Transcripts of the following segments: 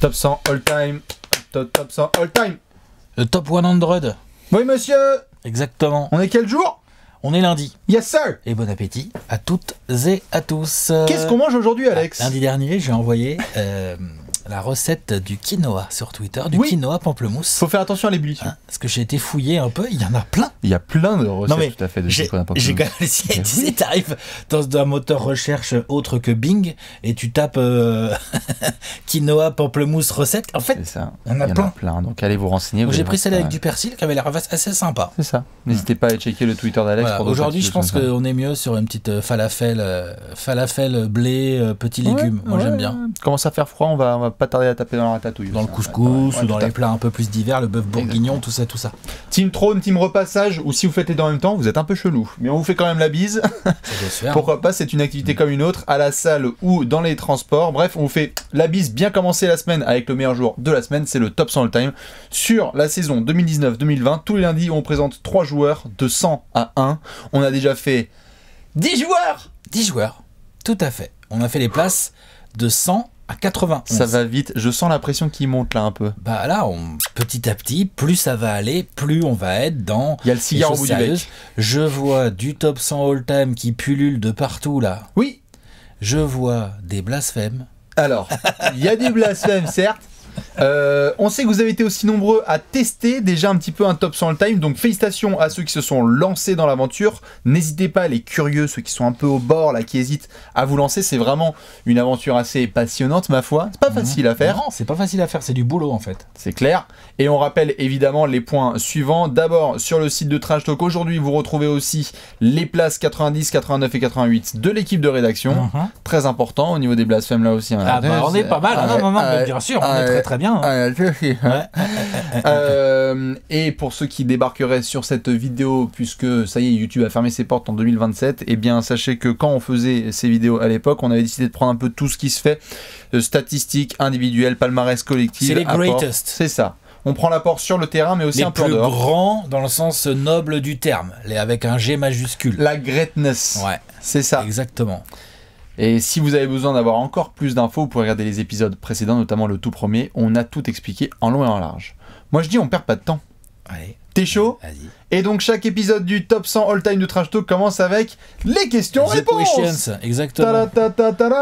Top 100 all time. Top, 100 all time. Le top 100. Oui, monsieur. Exactement. On est quel jour On est lundi. Yes, sir. Et bon appétit à toutes et à tous. Qu'est-ce qu'on mange aujourd'hui, ah, Alex Lundi dernier, j'ai envoyé. Euh, la recette du quinoa sur Twitter, du quinoa pamplemousse. Faut faire attention à l'ébullition. Hein, parce que j'ai été fouillé un peu, il y en a plein. Il y a plein de recettes tout à fait de J'ai quand même essayé, eh tu arrives dans un moteur recherche autre que Bing et tu tapes euh, quinoa pamplemousse recette. En fait, il y en a, plein. Donc allez vous renseigner. J'ai pris celle avec du persil qui avait l'air assez sympa. C'est ça. N'hésitez pas à checker le Twitter d'Alex. Aujourd'hui, je pense qu'on est mieux sur une petite euh, falafel, euh, falafel blé, petit petits légumes. Moi, j'aime bien. Commence à faire froid, on va, on va pas tarder à taper dans la ratatouille. Dans le hein. couscous ou dans les plats un peu plus divers, le bœuf bourguignon, tout ça, tout ça. Team trône, team repassage, ou si vous faites les deux en même temps, vous êtes un peu chelou. Mais on vous fait quand même la bise. Hein. Pourquoi pas, c'est une activité comme une autre, à la salle ou dans les transports. Bref, on vous fait la bise bien commencé la semaine avec le meilleur jour de la semaine, c'est le Top 100 All Time. Sur la saison 2019-2020, tous les lundis, on présente 3 joueurs de 100 à 1. On a déjà fait 10 joueurs 10 joueurs, tout à fait. On a fait les places de 100 à 80. Ça va vite, je sens la pression qui monte là un peu. Bah là, on, petit à petit, plus ça va aller, plus on va être dans. Il y a le cigare au bout Je vois du top 100 all-time qui pullule de partout là. Oui. Je vois des blasphèmes. Alors, il y a des blasphèmes, certes, euh, on sait que vous avez été aussi nombreux à tester déjà un petit peu un top sans le time, donc félicitations à ceux qui se sont lancés dans l'aventure. N'hésitez pas, les curieux, ceux qui sont un peu au bord, là, qui hésitent à vous lancer. C'est vraiment une aventure assez passionnante, ma foi. C'est pas mhm. facile à faire. c'est pas facile à faire, c'est du boulot en fait. C'est clair. Et on rappelle évidemment les points suivants. D'abord, sur le site de Trash Talk, aujourd'hui, vous retrouvez aussi les places 90, 89 et 88 de l'équipe de rédaction. Mhm. Très important au niveau des blasphèmes là aussi. on ah, bah, est pas mal, euh, euh, bien sûr, très bien. Hein. Ah, hein. euh, et pour ceux qui débarqueraient sur cette vidéo, puisque ça y est, YouTube a fermé ses portes en 2027, eh bien sachez que quand on faisait ces vidéos à l'époque, on avait décidé de prendre un peu tout ce qui se fait, euh, statistiques individuelles, palmarès collectif. C'est les greatest. C'est ça on prend l'apport sur le terrain, mais aussi un peu plus grand dans le sens noble du terme, avec un G majuscule. La greatness. Ouais. C'est ça. Exactement. Et si vous avez besoin d'avoir encore plus d'infos, vous regarder les épisodes précédents, notamment le tout premier. On a tout expliqué en long et en large. Moi je dis on perd pas de temps. Allez, c'est chaud Et donc chaque épisode du top 100 all time de Trash Talk commence avec les questions-réponses. exactement.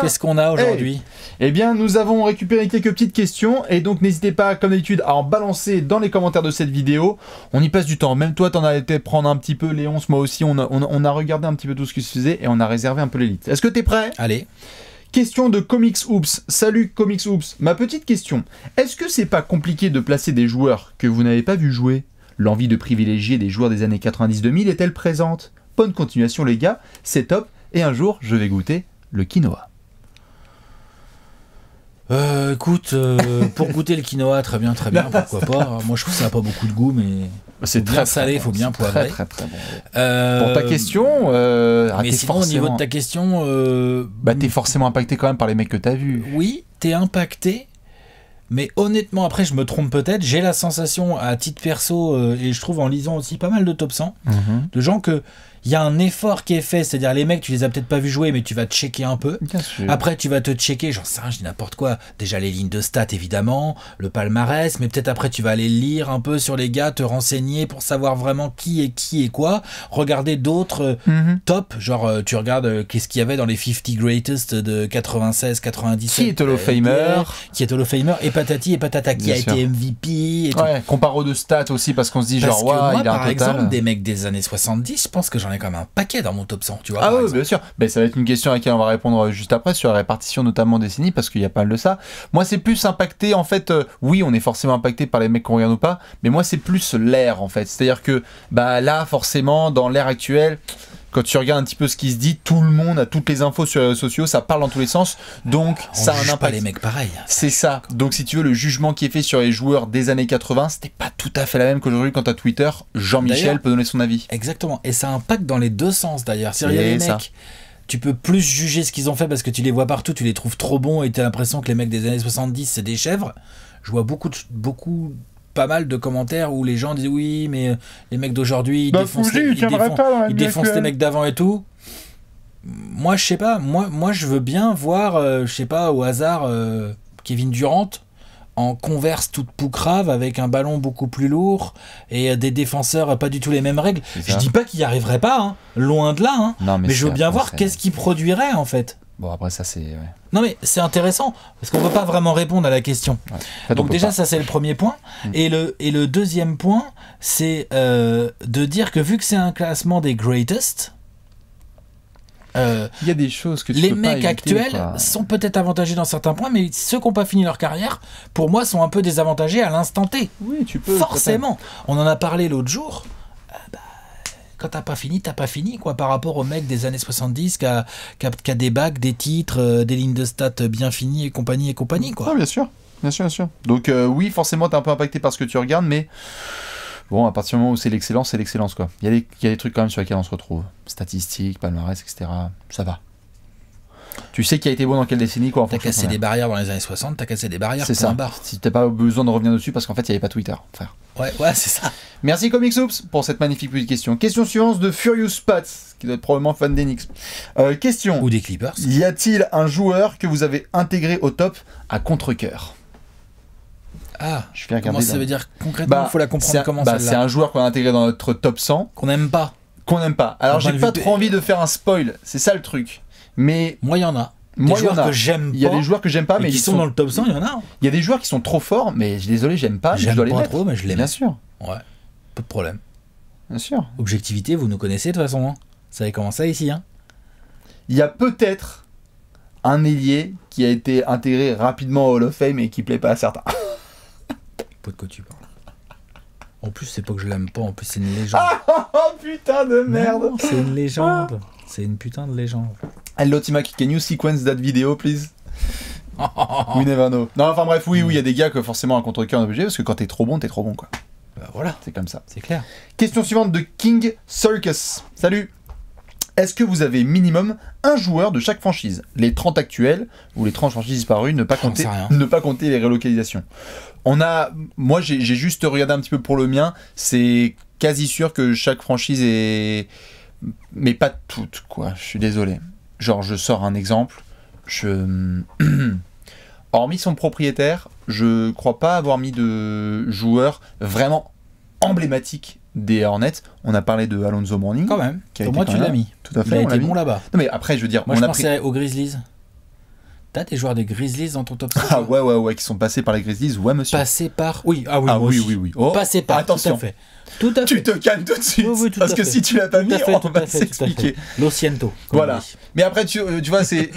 Qu'est-ce qu'on a eh, aujourd'hui Eh bien, nous avons récupéré quelques petites questions et donc n'hésitez pas, comme d'habitude, à en balancer dans les commentaires de cette vidéo. On y passe du temps. Même toi, t'en as été prendre un petit peu, Léonce, moi aussi, on a, a regardé un petit peu tout ce qui se faisait et on a réservé un peu l'élite. Est-ce que t'es prêt Allez. Question de Comics Oops. Salut Comics Oops. Ma petite question. Est-ce que c'est pas compliqué de placer des joueurs que vous n'avez pas vu jouer L'envie de privilégier des joueurs des années 90-2000 est-elle présente Bonne continuation les gars, c'est top, et un jour je vais goûter le quinoa. Euh, écoute, euh, pour goûter le quinoa, très bien, très bien, pourquoi pas. Moi, je trouve que ça n'a pas beaucoup de goût, mais c'est très salé, il faut bien poivrer. Très, très, bon. Euh, pour ta question, euh, ah, mais sinon, au niveau de ta question, bah, t'es forcément impacté quand même par les mecs que t'as vus. Oui, t'es impacté, mais honnêtement, après, je me trompe peut-être. J'ai la sensation, à titre perso, euh, et je trouve en lisant aussi pas mal de top 100, mhm. de gens que il y a un effort qui est fait. C'est-à-dire, les mecs, tu les as peut-être pas vu jouer, mais tu vas te checker un peu. Après, tu vas te checker, genre ça, je dis n'importe quoi. Déjà, les lignes de stats, évidemment, le palmarès, mais peut-être après, tu vas aller lire un peu sur les gars, te renseigner pour savoir vraiment qui est qui et quoi. Regarder d'autres euh, mhm. top genre, euh, tu regardes euh, qu'est-ce qu'il y avait dans les 50 greatest de 96, 97. Qui est Hall of Famer Qui est Hall of Famer Et patati et patata, qui a été MVP et ouais, comparo de stats aussi, parce qu'on se dit, genre, ouais, il a un par exemple, des mecs des années 70, je pense que j'en ai comme quand même un paquet dans mon top 100, tu vois. Ah oui, bien sûr. Mais ben, ça va être une question à laquelle on va répondre euh, juste après sur la répartition notamment des séries, parce qu'il y a pas mal de ça. Moi, c'est plus impacté en fait. Euh, oui, on est forcément impacté par les mecs qu'on regarde ou pas, mais moi, c'est plus l'air en fait. C'est-à-dire que bah là, forcément, dans l'air actuel quand tu regardes un petit peu ce qui se dit, tout le monde a toutes les infos sur les réseaux sociaux, ça parle dans tous les sens, donc ça a un impact. Pas les mecs pareil. C'est ça. Donc si tu veux, le jugement qui est fait sur les joueurs des années 80, c'était pas tout à fait la même qu'aujourd'hui quand à Twitter, Jean-Michel peut donner son avis. Exactement. Et ça impacte dans les deux sens d'ailleurs. Si les mecs tu peux plus juger ce qu'ils ont fait parce que tu les vois partout, tu les trouves trop bons et tu as l'impression que les mecs des années 70, c'est des chèvres. Je vois beaucoup, de, beaucoup pas mal de commentaires où les gens disent oui, mais euh, les mecs d'aujourd'hui, ils, bah, défoncent, les, mecs d'avant et tout. Moi, je sais pas, moi, moi je veux bien voir, euh, je sais pas, au hasard, euh, Kevin Durant en converse toute poucrave avec un ballon beaucoup plus lourd et des défenseurs pas du tout les mêmes règles. Je dis pas qu'il n'y arriverait pas, hein, loin de là, hein. mais, mais je veux bien voir qu'est-ce qu'il produirait en fait. Bon, après, ça, c'est. Non, mais c'est intéressant, parce qu'on ne peut pas vraiment répondre à la question. Donc, déjà, ça, c'est le premier point. Mm. Et, le, et le deuxième point, c'est euh, de dire que vu que c'est un classement des greatest. Euh, Il y a des choses que Les mecs actuels sont peut-être avantagés dans certains points, mais ceux qui n'ont pas fini leur carrière, pour moi, sont un peu désavantagés à l'instant T. Oui, tu peux. Forcément. On en a parlé l'autre jour. Euh, bah, quand t'as pas fini, t'as pas fini, quoi, par rapport au mec des années 70 qui a, des bacs, des titres, euh, des lignes de stats bien finies et compagnie et compagnie, quoi. Ah, bien sûr, bien sûr, bien sûr. Donc, euh, oui, forcément, t'es un peu impacté par ce que tu regardes, mais bon, à partir du moment où c'est l'excellence, c'est l'excellence, quoi. Il y, y, a des trucs quand même sur lesquels on se retrouve. Statistiques, palmarès, etc. Ça va tu sais qui a été bon dans quelle décennie quoi. T'as cassé des barrières dans les années 60, t'as cassé des barrières. C'est ça. Bar. Si t'as pas besoin de revenir dessus parce qu'en fait il n'y avait pas Twitter. Enfin. Ouais, ouais, c'est ça. Merci Comic Soups pour cette magnifique petite question. Question suivante de Furious Pats, qui doit être probablement fan d'Enix. Euh, question. Ou des Clippers. Y a-t-il un joueur que vous avez intégré au top à contre-coeur ah, je vais comment ça veut dire concrètement bah, faut la comprendre comment bah, C'est un joueur qu'on a intégré dans notre top 100. Qu'on n'aime pas. Qu'on n'aime pas. Alors j'ai pas trop envie de faire un spoil, c'est ça le truc. Mais moi, il y en a. Des moi, joueurs que j'aime pas. Il y a des joueurs que j'aime pas, mais qui sont, dans le top 100, il y en a. Il y a des joueurs qui sont trop forts, mais désolé, j'aime pas. je dois pas les trop, mais je l'aime. Bien sûr. Ouais, pas de problème. Bien sûr. Objectivité, vous nous connaissez de toute façon. Hein. Ça avait commencé ici. Hein. Il y a peut-être un ailier qui a été intégré rapidement au Hall of Fame et qui plaît pas à certains. Pas de quoi En plus, c'est pas que je l'aime pas, en plus, c'est une légende. Ah, oh, oh, putain de merde! C'est une légende. Ah. C'est une putain de légende. Hello Timak, can you sequence that video, please We never know. Non, enfin bref, oui, oui, il y a des gars que forcément un contre-cœur on est obligé parce que quand t'es trop bon, t'es trop bon quoi. Bah, voilà. C'est comme ça. C'est clair. Question suivante de King Circus. Salut est-ce que vous avez minimum un joueur de chaque franchise Les 30 actuels ou les 30 franchises disparues, ne pas compter, ne pas compter les relocalisations. On a, moi j'ai juste regardé un petit peu pour le mien, c'est quasi sûr que chaque franchise est, mais pas toutes, quoi. Je suis désolé. Genre, je sors un exemple. Je. Hormis son propriétaire, je crois pas avoir mis de joueurs vraiment emblématique des Hornets. On a parlé de Alonso Morning. Quand même. Qui tu l'as mis. Tout à fait. Il a bon là-bas. mais après, je veux dire. Moi, on je pensais aux Grizzlies. T'as des joueurs des Grizzlies dans ton top 5 Ah ouais, ouais, ouais, qui sont passés par les Grizzlies. Ouais, monsieur. Passés par. Oui, ah oui, ah oui, oui, oh, passés par. Attention. Tout fait. Tu te calmes tout de suite. parce que si tu l'as pas mis, on va s'expliquer. L'Ociento. Voilà. Mais après, tu, euh, vois, c'est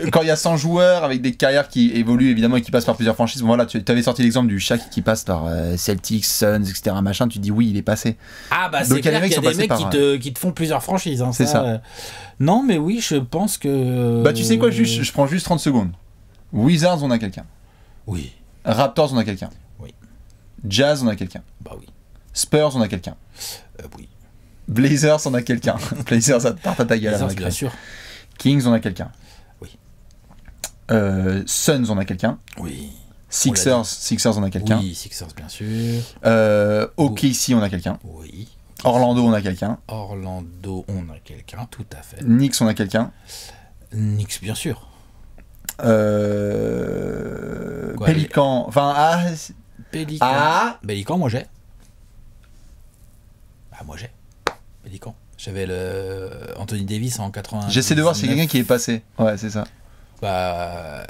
euh, quand il y a 100 joueurs avec des carrières qui évoluent évidemment et qui passent par plusieurs franchises. voilà, tu avais sorti l'exemple du chat qui passe par euh, Celtics, Suns, etc. Machin. Tu dis oui, il est passé. Ah bah c'est clair qu'il y a des mecs, qui, te, font plusieurs franchises. Hein, c'est ça. Non, mais oui, je pense que. Bah tu sais quoi, je prends juste 30 secondes. Wizards, on a quelqu'un. Oui. Raptors, on a quelqu'un. Oui. Jazz, on a quelqu'un. Bah oui. Spurs, on a quelqu'un. Euh, oui. Blazers, on a quelqu'un. Blazers, ça tarte à ta gueule. sûr. Kings, on a quelqu'un. Oui. Euh, Suns, on a quelqu'un. Oui. Sixers, on Sixers, on a quelqu'un. Oui, Sixers, bien sûr. Euh, OKC, on a quelqu'un. Oui. Orlando, on a quelqu'un. Orlando, on a quelqu'un, tout à fait. Nix on a quelqu'un. Nix bien sûr. Euh... enfin, ah... Pélican. Ah. moi j'ai. Ah, moi j'ai. Pélican. J'avais le euh, Anthony Davis en 80. J'essaie de voir si quelqu'un qui est passé. Ouais, c'est ça. Bah.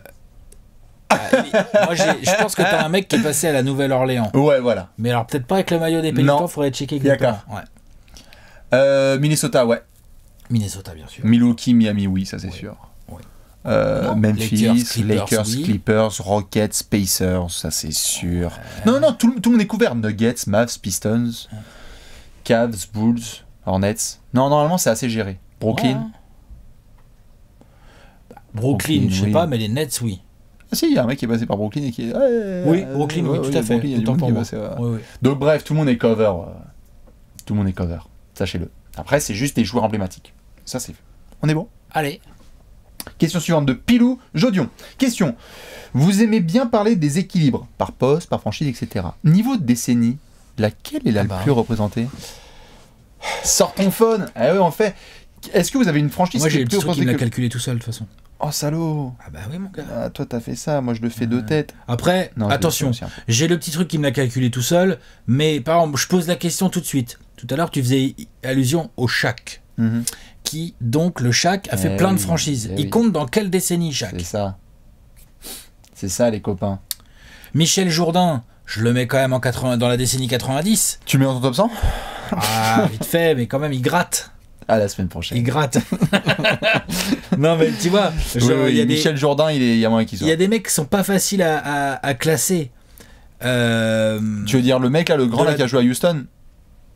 bah moi, je pense que t'as un mec qui est passé à la Nouvelle-Orléans. Ouais, voilà. Mais alors, peut-être pas avec le maillot des il faudrait checker D'accord. Ouais. Euh, Minnesota, ouais. Minnesota, bien sûr. Milwaukee, Miami, oui, ça c'est sûr. Euh, Memphis, Lakers, Clippers, Rockets, Pacers, ça c'est sûr. Non, non, tout, tout, le monde est couvert. Nuggets, Mavs, Pistons. Cavs, Bulls, Hornets. Non, normalement, c'est assez géré. Brooklyn. Ah. Bah, Brooklyn, je sais pas, mais les Nets, oui. Ah si, il y a un mec qui est passé par Brooklyn et qui est... oui, Brooklyn, oui, tout à fait. Donc bref, tout le monde est cover. Euh, tout le monde est cover, sachez-le. Après, c'est juste des joueurs emblématiques. Ça, c'est... On est bon Allez. Question suivante de Pilou Jodion. Question. Vous aimez bien parler des équilibres, par poste, par franchise, etc. Niveau de décennie, Laquelle est la bah. plus représentée Sors ton phone eh fait. Est-ce que vous avez une franchise Moi, j'ai le truc qui me que... calculé tout seul, de toute façon. Oh, salaud Ah bah oui, mon gars. Ah, toi, t'as fait ça. Moi, je le fais de tête. Après, attention, hein. j'ai le petit truc qui me l'a calculé tout seul, mais par exemple, je pose la question tout de suite. Tout à l'heure, tu faisais allusion au chac. Mhm. Qui, donc, le chac a fait eh plein de franchises. Eh Il compte dans quelle décennie, chac C'est ça. C'est ça, les copains. Michel Jourdain, je le mets quand même en dans la décennie 90. Tu le mets en ton top 100 Ah, vite fait, mais quand même, il gratte. À la semaine prochaine. Il gratte. non, mais tu vois. il y a Michel Jourdain, il, est, y a moins qui Il y a des mecs qui sont pas faciles à, classer. Euh, tu veux dire, le mec, là, le grand, là, qui a joué à Houston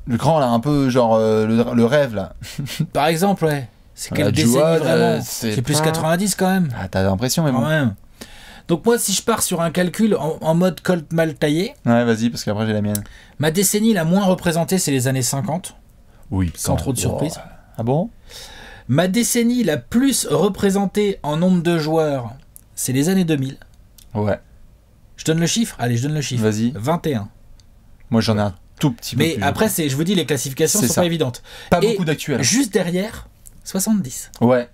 Le grand, là, un peu, genre, euh, le, rêve, là. Par exemple, ouais. C'est euh, quelle décennie, vraiment C'est plus 90, quand même. Ah, t'as l'impression, mais bon. même. Donc moi, si je pars sur un calcul en, mode Colt mal taillé... Ouais, vas-y, parce qu'après j'ai la mienne. Ma décennie la moins représentée, c'est les années 50. Oui. Sans trop de surprise. Ah bon Ma décennie la plus représentée en nombre de joueurs, c'est les années 2000. Ouais. Je donne le chiffre Allez, je donne le chiffre. Vas-y. 21. Moi, j'en ai un tout petit peu. Mais après, c'est, je vous dis, les classifications sont pas évidentes. Pas beaucoup d'actuels. Juste derrière, 70. Ouais.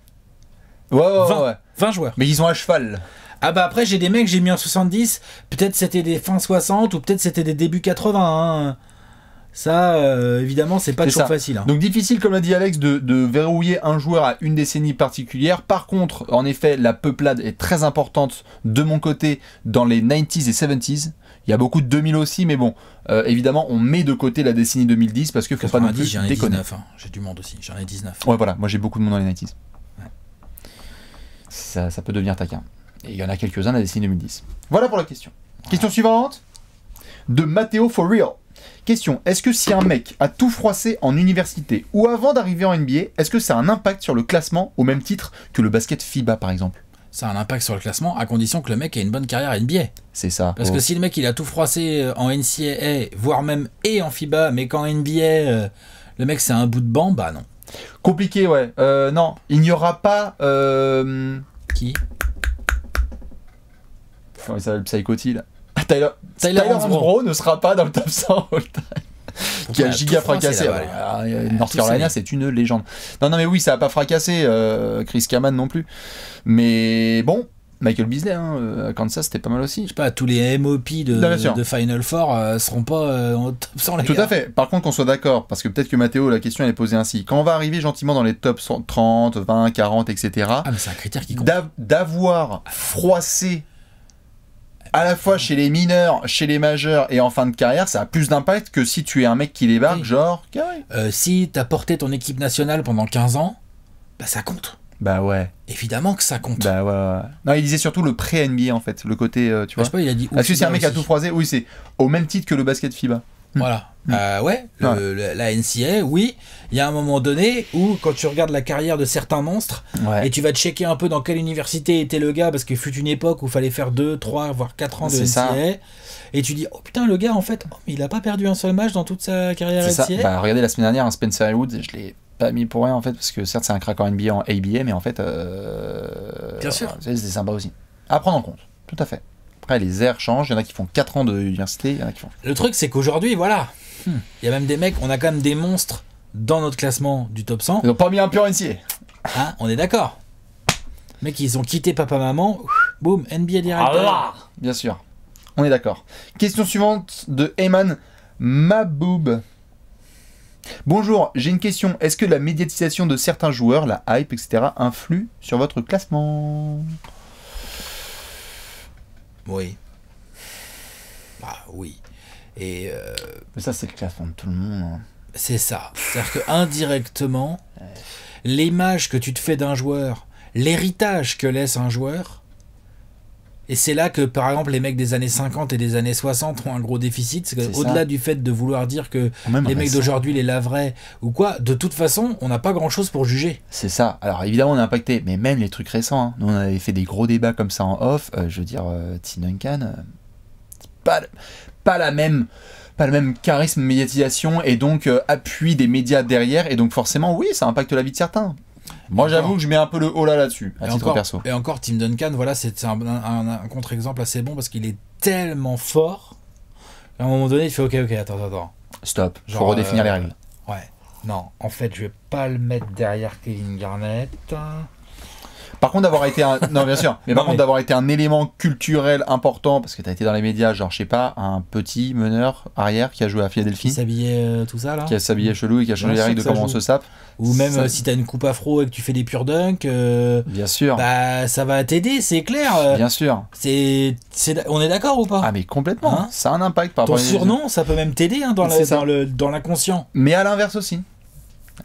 Ouais, ouais, 20, ouais. 20 joueurs. Mais ils ont à cheval. Ah bah après, j'ai des mecs, j'ai mis en 70, peut-être c'était des fins 60 ou peut-être c'était des débuts 80. Hein. Ça, euh, évidemment, c'est pas toujours facile. Hein. Donc difficile, comme l'a dit Alex, de, verrouiller un joueur à une décennie particulière. Par contre, en effet, la peuplade est très importante de mon côté dans les 90s et 70s. Il y a beaucoup de 2000 aussi, mais bon, euh, évidemment, on met de côté la décennie 2010 parce que faut pas non déconner. Hein. J'ai du monde aussi, j'en ai 19. Ouais, voilà, moi j'ai beaucoup de monde dans les 90s. ça peut devenir taquin. Et il y en a quelques-uns à la décennie 2010. Voilà pour la question. Question suivante de Matteo For Real. Question est-ce que si un mec a tout froissé en université ou avant d'arriver en NBA, est-ce que ça a un impact sur le classement au même titre que le basket FIBA par exemple ça a un impact sur le classement à condition que le mec ait une bonne carrière NBA. C'est ça. Parce que oh. si le mec il a tout froissé euh, en NCAA, voire même et en FIBA, mais qu'en NBA, euh, le mec c'est un bout de banc, bah non. Compliqué, ouais. Euh, non, il n'y aura pas. Qui Comment il s'appelle ah, Tyler, Tyler, ne sera pas dans le top 100 qui a giga fracassé. Ah, North Carolina, c'est une légende. Non, non, mais oui, ça a pas fracassé euh, Chris Kaman non plus. Mais bon, Michael Beasley quand hein, euh, ça Kansas c'était pas mal aussi. Je sais pas, tous les MOP de, de Final Four ne euh, seront pas en top 100 Tout à fait. Par contre qu'on soit d'accord, parce que peut-être que Mathéo la question elle est posée ainsi. Quand on va arriver gentiment dans les top 30, 20, 40, etc. Ah, c'est un critère qui compte. D'avoir froissé à la fois chez les mineurs, chez les majeurs et en fin de carrière, ça a plus d'impact que si tu es un mec qui débarque, genre. Euh, si t'as porté ton équipe nationale pendant 15 ans, bah ça compte. Bah ouais. Évidemment que ça compte. Bah ouais. ouais. Non, il disait surtout le pré-NBA en fait, le côté, euh, tu bah, vois. Je sais pas, il a dit. est ah, c'est un mec à tout froisé, Oui, c'est au même titre que le basket FIBA. Mmh. Voilà. Mmh. Euh, ouais, la NCA, oui. Il y a un moment donné où, quand tu regardes la carrière de certains monstres, et tu vas checker un peu dans quelle université était le gars, parce qu'il fut une époque où il fallait faire 2, 3, voire 4 ans de NCA. Et tu dis, oh putain, le gars, en fait, oh, il a pas perdu un seul match dans toute sa carrière NCA. Bah, regardez la semaine dernière, un hein, Spencer Haywood, je l'ai pas mis pour rien, en fait, parce que certes, c'est un crack en NBA, en ABA, mais en fait. Euh, Bien sûr. C'est sympa aussi. À prendre en compte, tout à fait. Après, les airs changent. Il y en a qui font 4 ans d'université. Il y en a qui font. Le truc, c'est qu'aujourd'hui, voilà. Hmm. Il y a même des mecs, on a quand même des monstres dans notre classement du top 100. Ils n'ont pas mis un pur ici. Hein, on est d'accord. Mec, ils ont quitté papa-maman. Boum, NBA director. Ah Bien sûr. On est d'accord. Question suivante de Eman Maboub. Bonjour, j'ai une question. Est-ce que la médiatisation de certains joueurs, la hype, etc., influe sur votre classement oui. Bah oui. Et euh, Mais ça, c'est le plafond de tout le monde. Hein. c'est ça. C'est-à-dire que indirectement, l'image que tu te fais d'un joueur, l'héritage que laisse un joueur, et c'est là que, par exemple, les mecs des années 50 et des années 60 ont un gros déficit. Au-delà du fait de vouloir dire que ah, les mecs d'aujourd'hui les laveraient ou quoi, de toute façon, on n'a pas grand-chose pour juger. C'est ça. Alors évidemment, on a impacté, mais même les trucs récents. Hein. Nous, on avait fait des gros débats comme ça en off. Euh, je veux dire, euh, Duncan, euh, pas, pas la même pas le même charisme médiatisation et donc euh, appui des médias derrière et donc forcément oui ça impacte la vie de certains moi, j'avoue que je mets un peu le haut là dessus à et titre encore, perso. Et encore, Tim Duncan, voilà, c'est un, contre-exemple assez bon parce qu'il est tellement fort. À un moment donné, il fait OK, OK, attends, attends. Stop, faut redéfinir euh, les règles. Ouais. Non, en fait, je vais pas le mettre derrière Kevin Garnett. Par contre, d'avoir été un... non, bien sûr. mais par contre, d'avoir été un élément culturel important, parce que tu as été dans les médias, genre, je sais pas, un petit meneur arrière qui a joué à Philadelphie. Qui s'habillait euh, tout ça, là. Qui s'habillait chelou et qui a changé les règles de comment on se sape. Ou même euh, si tu as une coupe afro et que tu fais des pure dunks. Euh, bien sûr. Bah, ça va t'aider, c'est clair. Bien sûr. C'est, on est d'accord ou pas Ah, mais complètement. Hein? ça a un impact par Ton surnom, ça peut même t'aider hein, dans l'inconscient. Mais à l'inverse aussi.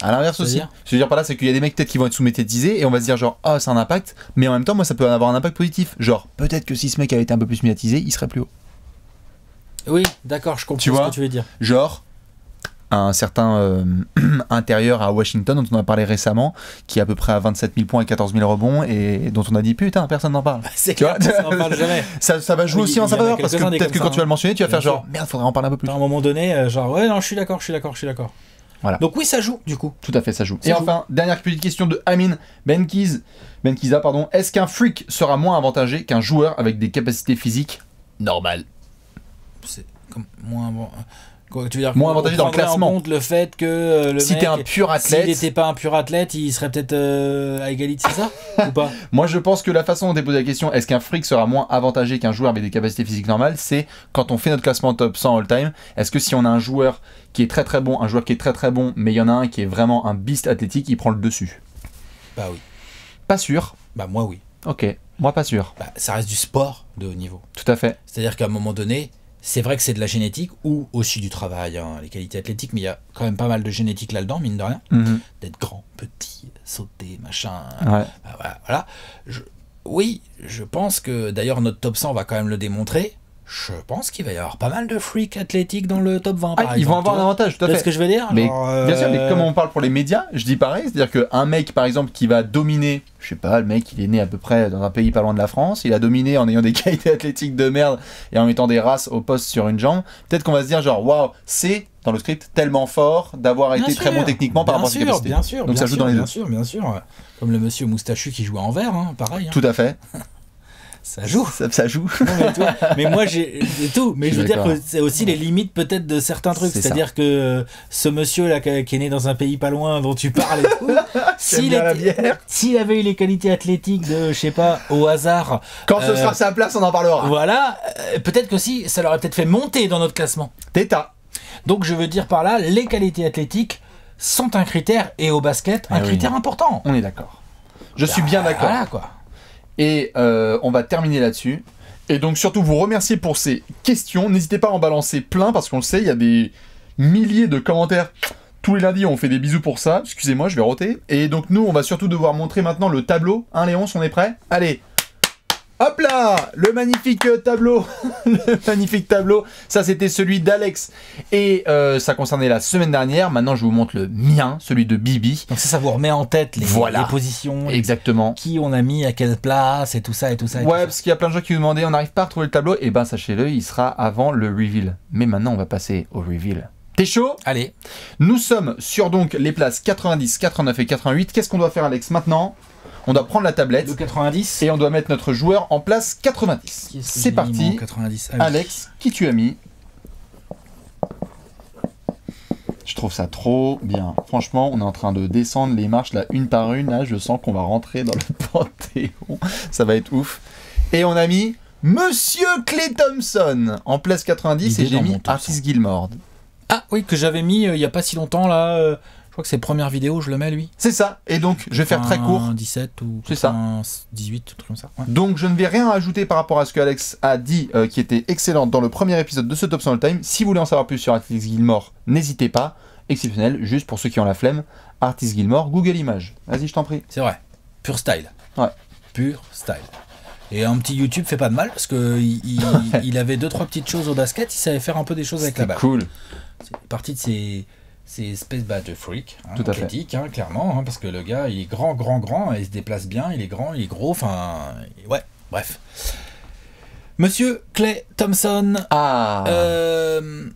À l'inverse aussi. Ce que je veux dire par là, c'est qu'il y a des mecs peut-être qui vont être sous mététatisés et on va se dire genre ah c'est un impact, mais en même temps moi ça peut avoir un impact positif. Genre peut-être que si ce mec avait été un peu plus médiatisé, il serait plus haut. Oui, d'accord, je comprends ce que tu veux dire. Genre un certain euh, intérieur à Washington dont on a parlé récemment, qui est à peu près à 27 000 points et 14 000 rebonds et dont on a dit putain personne n'en parle. c'est clair, personne ça, parle jamais. ça, va jouer aussi en sa faveur parce que peut-être que quand tu vas le mentionner, tu vas faire genre merde, faudrait en parler un peu plus. À un moment donné, euh, genre ouais non, je suis d'accord, je suis d'accord, je suis d'accord. Voilà. Donc oui, ça joue du coup. Tout à fait, ça joue. et enfin, dernière petite question de Amin Benkiza, pardon. Est-ce qu'un freak sera moins avantagé qu'un joueur avec des capacités physiques normales C'est comme moins Moins avantageux dans le classement. Euh, si t'es un pur athlète, s'il n'était pas un pur athlète, il serait peut-être euh, à égalité, c'est ça ou pas Moi, je pense que la façon dont on la question, est-ce qu'un fric sera moins avantagé qu'un joueur avec des capacités physiques normales, c'est quand on fait notre classement top 100 all-time, est-ce que si on a un joueur qui est très très bon, un joueur qui est très très bon, mais il y en a un qui est vraiment un beast athlétique, il prend le dessus Bah oui. Pas sûr. Bah moi oui. Ok. Moi pas sûr. Bah, ça reste du sport de haut niveau. Tout à fait. C'est-à-dire qu'à un moment donné, c'est vrai que c'est de la génétique ou aussi du travail, hein, les qualités athlétiques, mais il y a quand même pas mal de génétique là-dedans, mine de rien. Mhm. D'être grand, petit, sauter, machin. Bah, voilà. oui, je pense que d'ailleurs notre top 100 va quand même le démontrer je pense qu'il va y avoir pas mal de freaks athlétiques dans le top 20. Ah, ils vont avoir avantage, tout à fait. ce que je veux dire mais, Bien sûr, mais euh, comme on parle pour les médias, je dis pareil, c'est-à-dire qu'un mec, par exemple, qui va dominer, je sais pas, le mec, il est né à peu près dans un pays pas loin de la France, il a dominé en ayant des qualités athlétiques de merde et en mettant des races au poste sur une jambe, peut-être qu'on va se dire genre, waouh, c'est dans le script tellement fort d'avoir été très bon techniquement par rapport à ses capacités. Bien sûr, Donc bien ça joue sûr, dans les bien Bien sûr, bien sûr. Comme le monsieur moustachu qui jouait en vert, hein, pareil. Hein. Tout à fait. ça joue. Ça, joue. mais, moi, j'ai tout. Mais je, veux dire que c'est aussi les limites peut-être de certains trucs. C'est-à-dire que euh, ce monsieur-là qui est né dans un pays pas loin dont tu parles s'il avait eu les qualités athlétiques de, je sais pas, au hasard. Quand ce euh, sera sa place, on en parlera. Voilà. Euh, peut-être que si, ça leur peut-être fait monter dans notre classement. D'état. Donc je veux dire par là, les qualités athlétiques sont un critère et au basket, ah un critère important. On est d'accord. Je suis bah, bien d'accord. Voilà quoi. Et euh, on va terminer là-dessus. Et donc surtout vous remercier pour ces questions. N'hésitez pas à en balancer plein parce qu'on le sait, il y a des milliers de commentaires. Tous les lundis, on fait des bisous pour ça. Excusez-moi, je vais roter. Et donc nous, on va surtout devoir montrer maintenant le tableau. Hein Léon, on est prêt Allez, Hop là Le magnifique euh, tableau Le magnifique tableau Ça, c'était celui d'Alex. Et euh, ça concernait la semaine dernière. Maintenant, je vous montre le mien, celui de Bibi. Donc ça, ça vous remet en tête les, voilà. positions. Exactement. Qui on a mis, à quelle place, et tout ça, et tout ça. ouais, parce qu'il y a plein de gens qui nous demandaient, on n'arrive pas à trouver le tableau. Et eh ben, sachez-le, il sera avant le reveal. Mais maintenant, on va passer au reveal. T'es chaud Allez. Nous sommes sur donc les places 90, 89 et 88. Qu'est-ce qu'on doit faire, Alex, maintenant on doit prendre la tablette. Et on doit mettre notre joueur en place 90. C'est parti. Ah Alex, qui tu as mis Je trouve ça trop bien. Franchement, on est en train de descendre les marches là une par une. je sens qu'on va rentrer dans le panthéon. Ça va être ouf. Et on a mis Monsieur Clay Thompson en place 90 et j'ai mis Artis Gilmore. Ah oui, que j'avais mis euh, il n'y a pas si longtemps là. Euh, crois que ses premières vidéos, je le mets lui. C'est ça. Et donc, je vais faire très court. 17 ou c'est 18, tout comme ça. Donc, je ne vais rien ajouter par rapport à ce que Alex a dit, euh, qui était excellent dans le premier épisode de ce Top 100 All Time. Si vous voulez en savoir plus sur Artis Gilmore, n'hésitez pas. Exceptionnel, juste pour ceux qui ont la flemme. Artis Gilmore, Google Images. Vas-y, je t'en prie. C'est vrai. Pure style. Ouais. Pur style. Et un petit YouTube fait pas de mal parce que il, avait deux trois petites choses au basket, il savait faire un peu des choses avec la balle. Cool. C'est partie de ses c'est Space Badge de freak, hein, Tout à critique, Hein, clairement, hein, parce que le gars, il est grand, grand, grand, il se déplace bien, il est grand, il est gros, enfin, ouais, bref. Monsieur Clay Thompson. Ah. Euh,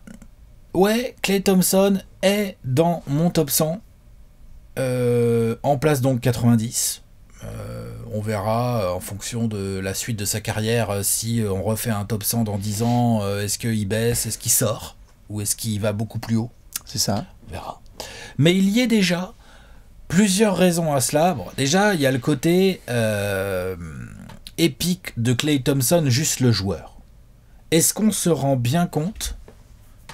ouais, Clay Thompson est dans mon top 100, euh, en place donc 90. Euh, on verra en fonction de la suite de sa carrière si on refait un top 100 dans 10 ans, est-ce qu'il baisse, est-ce qu'il sort ou est-ce qu'il va beaucoup plus haut C'est ça. Mais il y a déjà plusieurs raisons à cela. déjà, il y a le côté euh, épique de Clay Thompson, juste le joueur. Est-ce qu'on se rend bien compte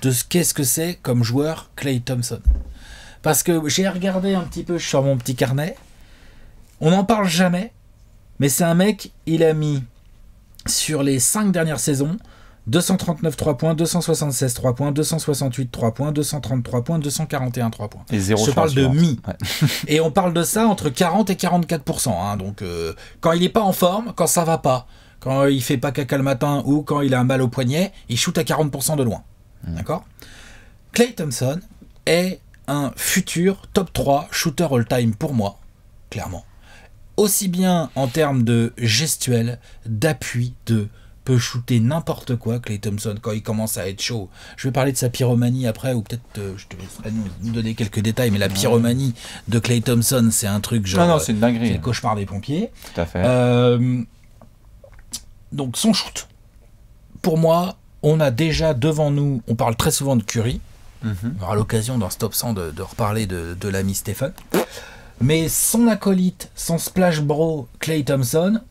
de ce qu'est-ce que c'est comme joueur Clay Thompson Parce que j'ai regardé un petit peu sur mon petit carnet. On n'en parle jamais, mais c'est un mec, il a mis sur les cinq dernières saisons, 239 3 points, 276 3 points, 268 3 points, 233 points, 241 3 points. Et 0 Je parle de mi. et on parle de ça entre 40 et 44 hein. Donc euh, quand il n'est pas en forme, quand ça va pas, quand il fait pas caca le matin ou quand il a un mal au poignet, il shoot à 40 de loin. Mm. D'accord Clay Thompson est un futur top 3 shooter all-time pour moi, clairement. Aussi bien en termes de gestuelle, d'appui, de peut shooter n'importe quoi, Clay Thompson, quand il commence à être chaud. Je vais parler de sa pyromanie après, ou peut-être euh, je te nous, donner quelques détails, mais la pyromanie de Clay Thompson, c'est un truc genre. Euh, c'est dinguerie. C'est le cauchemar des pompiers. Tout fait. Euh, donc, son shoot. Pour moi, on a déjà devant nous, on parle très souvent de Curry. Mhm. On aura l'occasion dans Stop 100 de, reparler de, l'ami Stephen. Mais son acolyte, son splash bro Clay Thompson,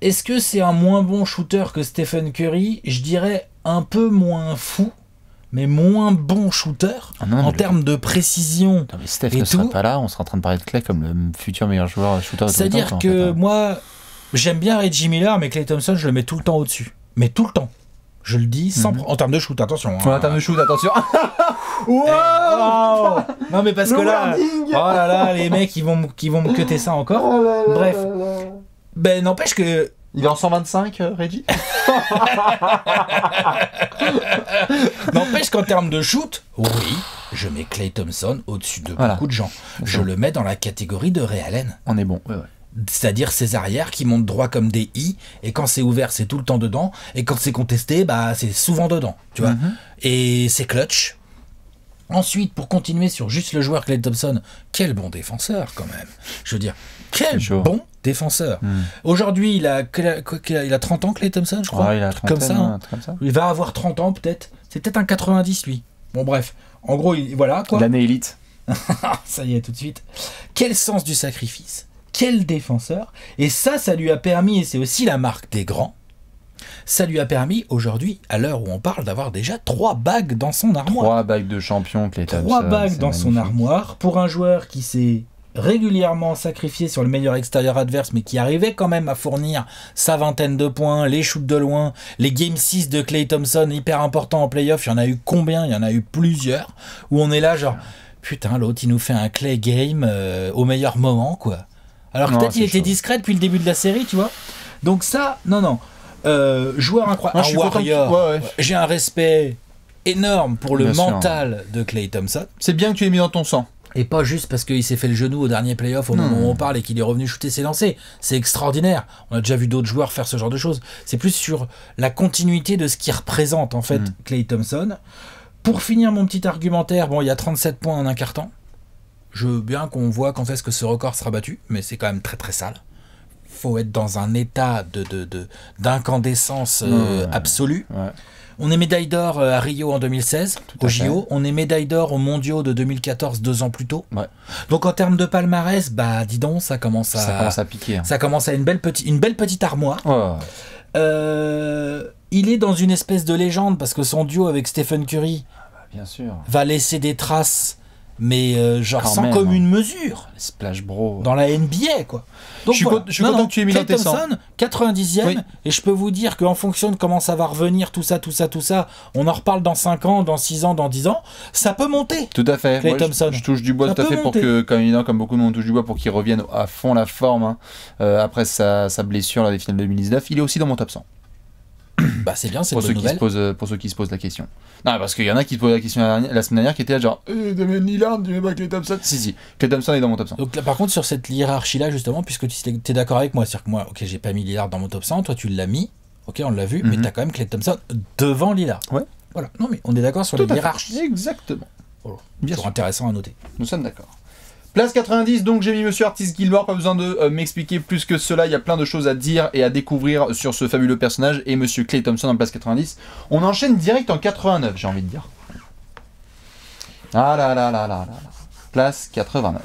est-ce que c'est un moins bon shooter que Stephen Curry Je dirais un peu moins fou, mais moins bon shooter ah en termes de précision. Non, mais Steph et ne serait pas là, on sera en train de parler de Clay comme le futur meilleur joueur shooter de C'est-à-dire que hein. moi, j'aime bien Reggie Miller, mais Clay Thompson, je le mets tout le temps au-dessus. Mais tout le temps. Je le dis sans mhm. en termes de shoot, attention. Hein. En termes de shoot, attention. wow non mais parce que là, oh là là, les mecs ils vont qui vont me cuter ça encore. Oh Bref, ben n'empêche que il est en 125, euh, Reggie N'empêche qu'en termes de shoot, oui, je mets Clay Thompson au-dessus de beaucoup de gens. Je le mets dans la catégorie de Ray Allen. On est bon, ouais, C'est-à-dire ses arrières qui montent droit comme des i, et quand c'est ouvert, c'est tout le temps dedans, et quand c'est contesté, bah c'est souvent dedans, tu vois. Mhm. Et c'est clutch, Ensuite, pour continuer sur juste le joueur Clay Thompson, quel bon défenseur quand même. Je veux dire, quel bon défenseur. Hmm. Aujourd'hui, il a, il a 30 ans, Clay Thompson, je crois. Ah, hein. il va avoir 30 ans peut-être. C'est peut-être un 90 lui. Bon bref, en gros, il, voilà quoi. L'année élite. ça y est, tout de suite. Quel sens du sacrifice quel défenseur. Et ça, ça lui a permis, et c'est aussi la marque des grands, ça lui a permis aujourd'hui, à l'heure où on parle, d'avoir déjà trois bagues dans son armoire. Trois bagues de champion, Thompson. Trois bagues dans son armoire pour un joueur qui s'est régulièrement sacrifié sur le meilleur extérieur adverse, mais qui arrivait quand même à fournir sa vingtaine de points, les shoots de loin, les game 6 de Clay Thompson, hyper important en playoff. Il y en a eu combien Il y en a eu plusieurs. Où on est là, genre, putain, l'autre, il nous fait un Clay game euh, au meilleur moment, quoi. Alors peut-être il était discret depuis le début de la série, tu vois. Donc ça, non, non. Euh, joueur incroyable. J'ai un respect énorme pour le mental de Clay Thompson. C'est bien que tu aies mis dans ton sang. Et pas juste parce qu'il s'est fait le genou au dernier playoff au moment où on parle et qu'il est revenu shooter ses lancers. C'est extraordinaire. On a déjà vu d'autres joueurs faire ce genre de choses. C'est plus sur la continuité de ce qui représente en fait mm. Clay Thompson. Pour finir mon petit argumentaire, bon, il y a 37 points en un carton. Je veux bien qu'on voit quand est-ce que ce record sera battu, mais c'est quand même très très sale faut être dans un état de d'incandescence euh, absolue. On est médaille d'or euh, à Rio en 2016, au JO. On est médaille d'or aux mondiaux de 2014, deux ans plus tôt. Donc en termes de palmarès, bah dis ça commence à, ça commence à piquer. Hein. Ça commence à une belle, petite, une belle petite armoire. Euh, il est dans une espèce de légende parce que son duo avec Stephen Curry, ah, bah, va laisser des traces mais euh, genre sans comme commune hein. mesure. Splash Bro. Dans la NBA, quoi. Donc, je suis, je content que tu aies mis Thompson, 90e, et je peux vous dire qu'en fonction de comment ça va revenir, tout ça, tout ça, tout ça, on en reparle dans 5 ans, dans 6 ans, dans 10 ans, ça peut monter. Tout à fait. Thompson. Je, touche du bois tout à fait pour que, comme, comme beaucoup de monde touche du bois, pour qu'il revienne à fond la forme hein. euh, après sa, sa blessure la des finales 2019. Il est aussi dans mon top 100. bah c'est bien, c'est pour, ceux qui euh, pour ceux qui se posent la question. Non, parce qu'il y en a qui se posent la question la, semaine dernière qui était genre, eh, mis Lillard, tu mets pas Clay Thompson Si, si, Clay Thompson est dans mon top 100. Donc là, par contre, sur cette hiérarchie-là, justement, puisque tu es d'accord avec moi, c'est-à-dire que moi, ok, j'ai pas mis Lillard dans mon top 100, toi tu l'as mis, ok, on l'a vu, mais tu mhm. mais t'as quand même Clay Thompson devant Lillard. Ouais. Voilà, non mais on est d'accord sur la hiérarchie. Exactement. Bien sûr. intéressant à noter. Nous sommes d'accord. Place 90, donc j'ai mis Monsieur Artis Gilmore, pas besoin de euh, m'expliquer plus que cela, il y a plein de choses à dire et à découvrir sur ce fabuleux personnage et Monsieur Clay Thompson en place 90. On enchaîne direct en 89, j'ai envie de dire. Ah là là là là là là. Place 89.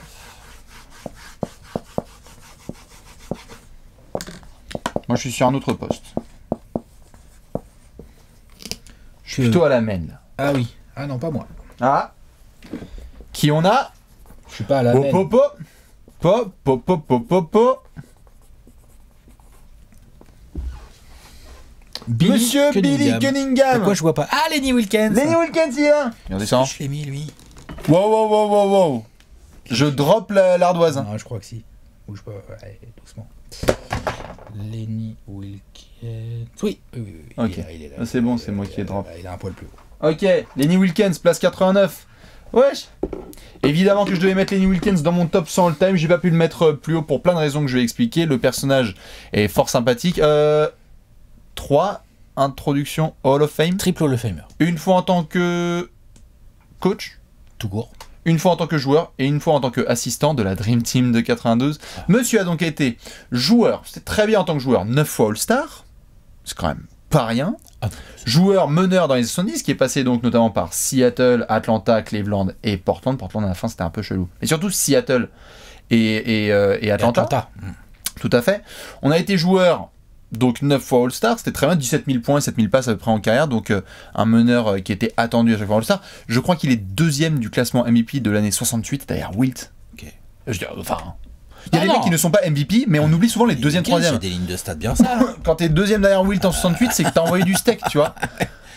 Moi je suis sur un autre poste. Je suis plutôt à la main. là. Ah oui. Ah non, pas moi. Ah Qui on a je suis pas à la Popopo! po, Monsieur Billy Cunningham. Pourquoi je vois pas Ah, Lenny Wilkins. Lenny Wilkins, il est là. Il descend. Je l'ai mis, lui. Wow, wow, wow, wow, wow. Je drop l'ardoise. je crois que si. je pas. Allez, doucement. Lenny Wilkins. Oui, oui, oui. oui. Ah, c'est bon, c'est moi qui ai drop. il a un poil plus haut. Ok, Lenny Wilkins, place 89. Wesh Évidemment que je devais mettre Lenny Wilkins dans mon top 100 all time, j'ai pas pu le mettre euh, plus haut pour plein de raisons que je vais expliquer. Le personnage est fort sympathique. 3. Euh, Introduction Hall of Fame. Triple Hall of Famer. Une fois en tant que coach. Tout court. Une fois en tant que joueur et une fois en tant qu'assistant de la Dream Team de 92. Ah. Monsieur a donc été joueur, c'était très bien en tant que joueur, 9 fois All-Star. C'est quand même pas rien. Ah, joueur meneur dans les 70, qui est passé donc notamment par Seattle, Atlanta, Cleveland et Portland. Portland à la fin c'était un peu chelou. Et surtout Seattle et, euh, Atlanta. Atlanta. Mm. Tout à fait. On a été joueur donc 9 fois All-Star, c'était très bien, 17 000 points et 7 000 passes à peu près en carrière, donc euh, un meneur euh, qui était attendu à chaque fois All-Star. Je crois qu'il est deuxième du classement MVP de l'année 68 derrière Wilt. Ok. Je enfin, il y a ah des mecs qui ne sont pas MVP, mais on oublie souvent les deuxièmes, troisièmes. C'est des lignes de stade bien ça. Hein. Quand t'es deuxième derrière Wilt en 68, c'est que t'as envoyé du steak, tu vois.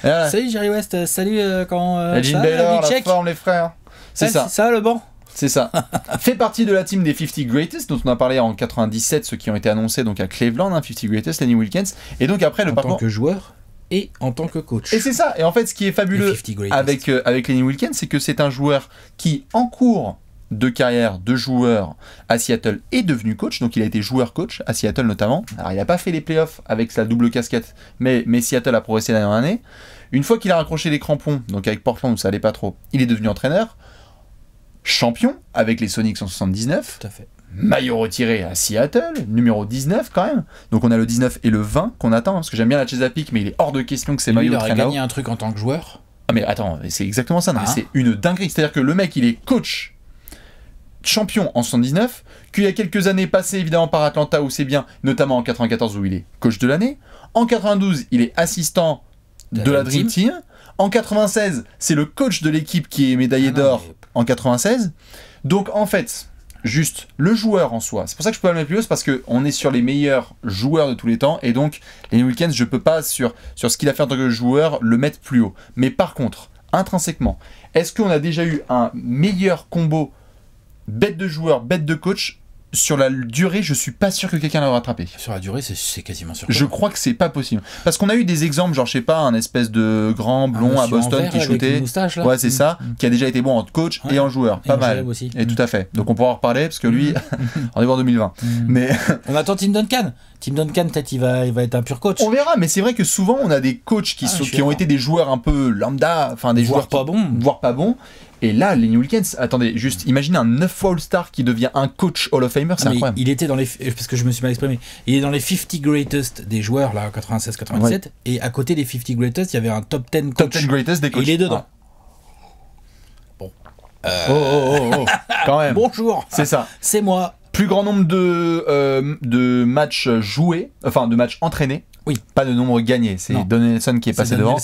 Salut Jerry West, euh, salut quand. Euh, euh les frères. C'est ça. ça le banc. C'est ça. fait partie de la team des 50 Greatest, dont on a parlé en 97, ceux qui ont été annoncés donc à Cleveland, 50 hein, Greatest, Lenny Wilkins. Et donc après le en En tant que joueur et en tant que coach. Et c'est ça. Et en fait, ce qui est fabuleux avec, euh, avec Lenny Wilkins, c'est que c'est un joueur qui, en cours, de carrière de joueur à Seattle est devenu coach. Donc il a été joueur-coach à Seattle notamment. Alors il n'a pas fait les playoffs avec sa double casquette, mais, Seattle a progressé la dernière année. Une fois qu'il a raccroché les crampons, donc avec Portland où ça allait pas trop, il est devenu entraîneur, champion avec les Sonics en 79. Tout à fait. Maillot retiré à Seattle, numéro 19 quand même. Donc on a le 19 et le 20 qu'on attend, hein, parce que j'aime bien la Chesapeake, mais il est hors de question que ces maillots. Il aurait gagné un truc en tant que joueur. Ah mais attends, c'est exactement ça, hein c'est une dinguerie. C'est-à-dire que le mec, il est coach champion en 79, qu'il y a quelques années passées évidemment par Atlanta où c'est bien, notamment en 94 où il est coach de l'année. En 92, il est assistant de, la Dream Team. En 96, c'est le coach de l'équipe qui est médaillé ah d'or en 96. Donc en fait, juste le joueur en soi. C'est pour ça que je peux pas le mettre plus haut, parce qu'on est sur les meilleurs joueurs de tous les temps, et donc les week-ends, je peux pas, sur, sur ce qu'il a fait en tant que joueur, le mettre plus haut. Mais par contre, intrinsèquement, est-ce qu'on a déjà eu un meilleur combo bête de joueur, bête de coach, sur la durée, je suis pas sûr que quelqu'un l'a rattrapé. Sur la durée, c'est quasiment sûr. Je crois que c'est pas possible. Parce qu'on a eu des exemples, genre, je sais pas, un espèce de grand ah, blond à Boston qui shootait. Ouais, c'est ça, mm, mm. qui a déjà été bon en coach et en joueur. pas mal. Et tout à fait. Mm. Donc on pourra en reparler, parce que lui, on est en 2020. Mais... on attend Tim Duncan. Tim Duncan, peut-être, il va, va être un pur coach. On verra, mais c'est vrai que souvent, on a des coachs qui, ah, ont été des joueurs un peu lambda, enfin des joueurs. Pas Voire pas bons. Et là, les New Weekends, attendez, juste imaginez un 9 All-Star qui devient un coach Hall of Famer, c'est ah, incroyable. Il était dans les, euh, parce que je me suis mal exprimé, il est dans les 50 greatest des joueurs, là, 96-97, et à côté des 50 greatest, il y avait un top 10 coach. Top greatest des coachs. il est dedans. Bon. Euh. Oh, oh, oh, oh. quand même. Bonjour. C'est ça. C'est moi. Plus grand nombre de, euh, de matchs joués, enfin de matchs entraînés, oui. Pas de nombre gagné. C'est Don Nelson qui est, passé devant.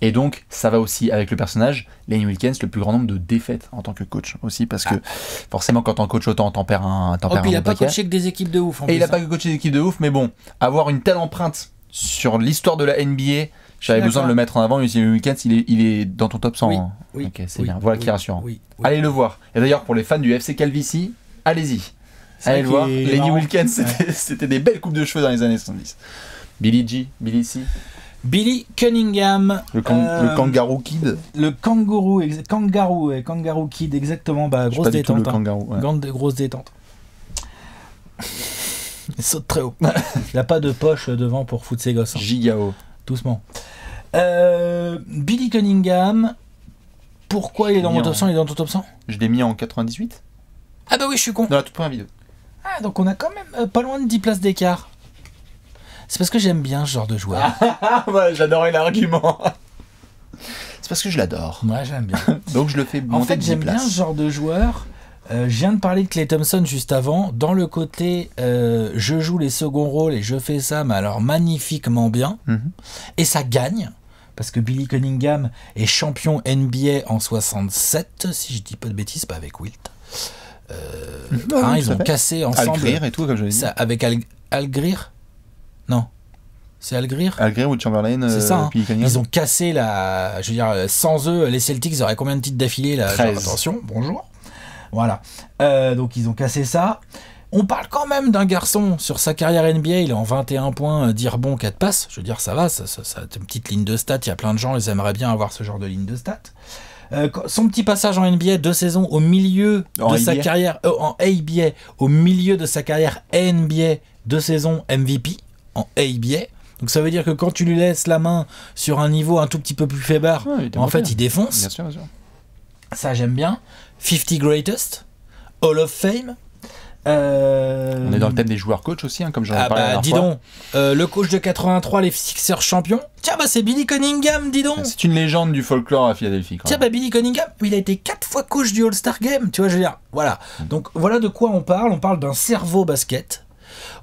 Et donc, ça va aussi avec le personnage. Lenny Wilkins, le plus grand nombre de défaites en tant que coach aussi, parce que ah. forcément, quand on coach autant, t'en perds un. T'en oh, il n'a pas coaché que des équipes de ouf. et il n'a pas hein. coaché des équipes de ouf, mais bon, avoir une telle empreinte sur l'histoire de la NBA. J'avais besoin de le mettre en avant, mais le il est, il est dans ton top 100. Oui, hein. c'est bien. Voilà qui est rassurant. allez le voir. Et d'ailleurs, pour les fans du FC Calvici, allez-y. Allez le voir. Lenny Wilkins, c'était des belles coupes de cheveux dans les années 70. Billy G, Billy C. Billy Cunningham. Le, euh, Kangaroo Kid. Le kangourou, kangaroo, et kangaroo Kid, exactement. Bah, grosse détente. grosse détente. Il saute très haut. Il n'a pas de poche devant pour foutre ses gosses. Hein. Gigao. Doucement. Euh, Billy Cunningham. Pourquoi il est dans mon top 100 Il est dans ton top Je l'ai mis en 98. Ah bah oui, je suis con. Dans la toute première vidéo. Ah, donc on a quand même euh, pas loin de 10 places d'écart. C'est parce que j'aime bien ce genre de joueur. Ah, ah, ah, j'adore J'adorais l'argument. C'est parce que je l'adore. Moi, j'aime bien. Donc je le fais monter En fait, j'aime bien ce genre de joueur. Euh, je viens de parler de Clay Thompson juste avant. Dans le côté, euh, je joue les seconds rôles et je fais ça, mais alors magnifiquement bien. Mhm. Et ça gagne. Parce que Billy Cunningham est champion NBA en 67, si je dis pas de bêtises, pas avec Wilt. Euh, hein, ils ont cassé ensemble. et tout, comme je dit. Ça, avec Al Algrir non. C'est Algrir Algrir ou Chamberlain C'est ça. Euh, hein. Ils ont cassé la. Je veux dire, sans eux, les Celtics auraient combien de titres d'affilée là Attention, bonjour. Voilà. Euh, donc ils ont cassé ça. On parle quand même d'un garçon sur sa carrière NBA, il est en 21 points, euh, dire bon 4 passes. Je veux dire, ça va, ça, une petite ligne de stats. Il y a plein de gens, ils aimeraient bien avoir ce genre de ligne de stats. son petit passage en NBA, deux saisons au milieu de sa carrière, en ABA, au milieu de sa carrière NBA, deux saisons MVP en ABA, Donc ça veut dire que quand tu lui laisses la main sur un niveau un tout petit peu plus faible, en fait il défonce. Ça j'aime bien. 50 Greatest, Hall of Fame. Euh, on est dans le thème des joueurs coach aussi, hein, comme j'en ai ah bah, dis donc, euh, le coach de 83, les Sixers champions. Tiens, bah c'est Billy Cunningham, dis donc. C'est une légende du folklore à Philadelphie. Tiens, bah Billy Cunningham, il a été quatre fois coach du All-Star Game, tu vois, je veux dire. Voilà. Mm. Donc voilà de quoi on parle. On parle d'un cerveau basket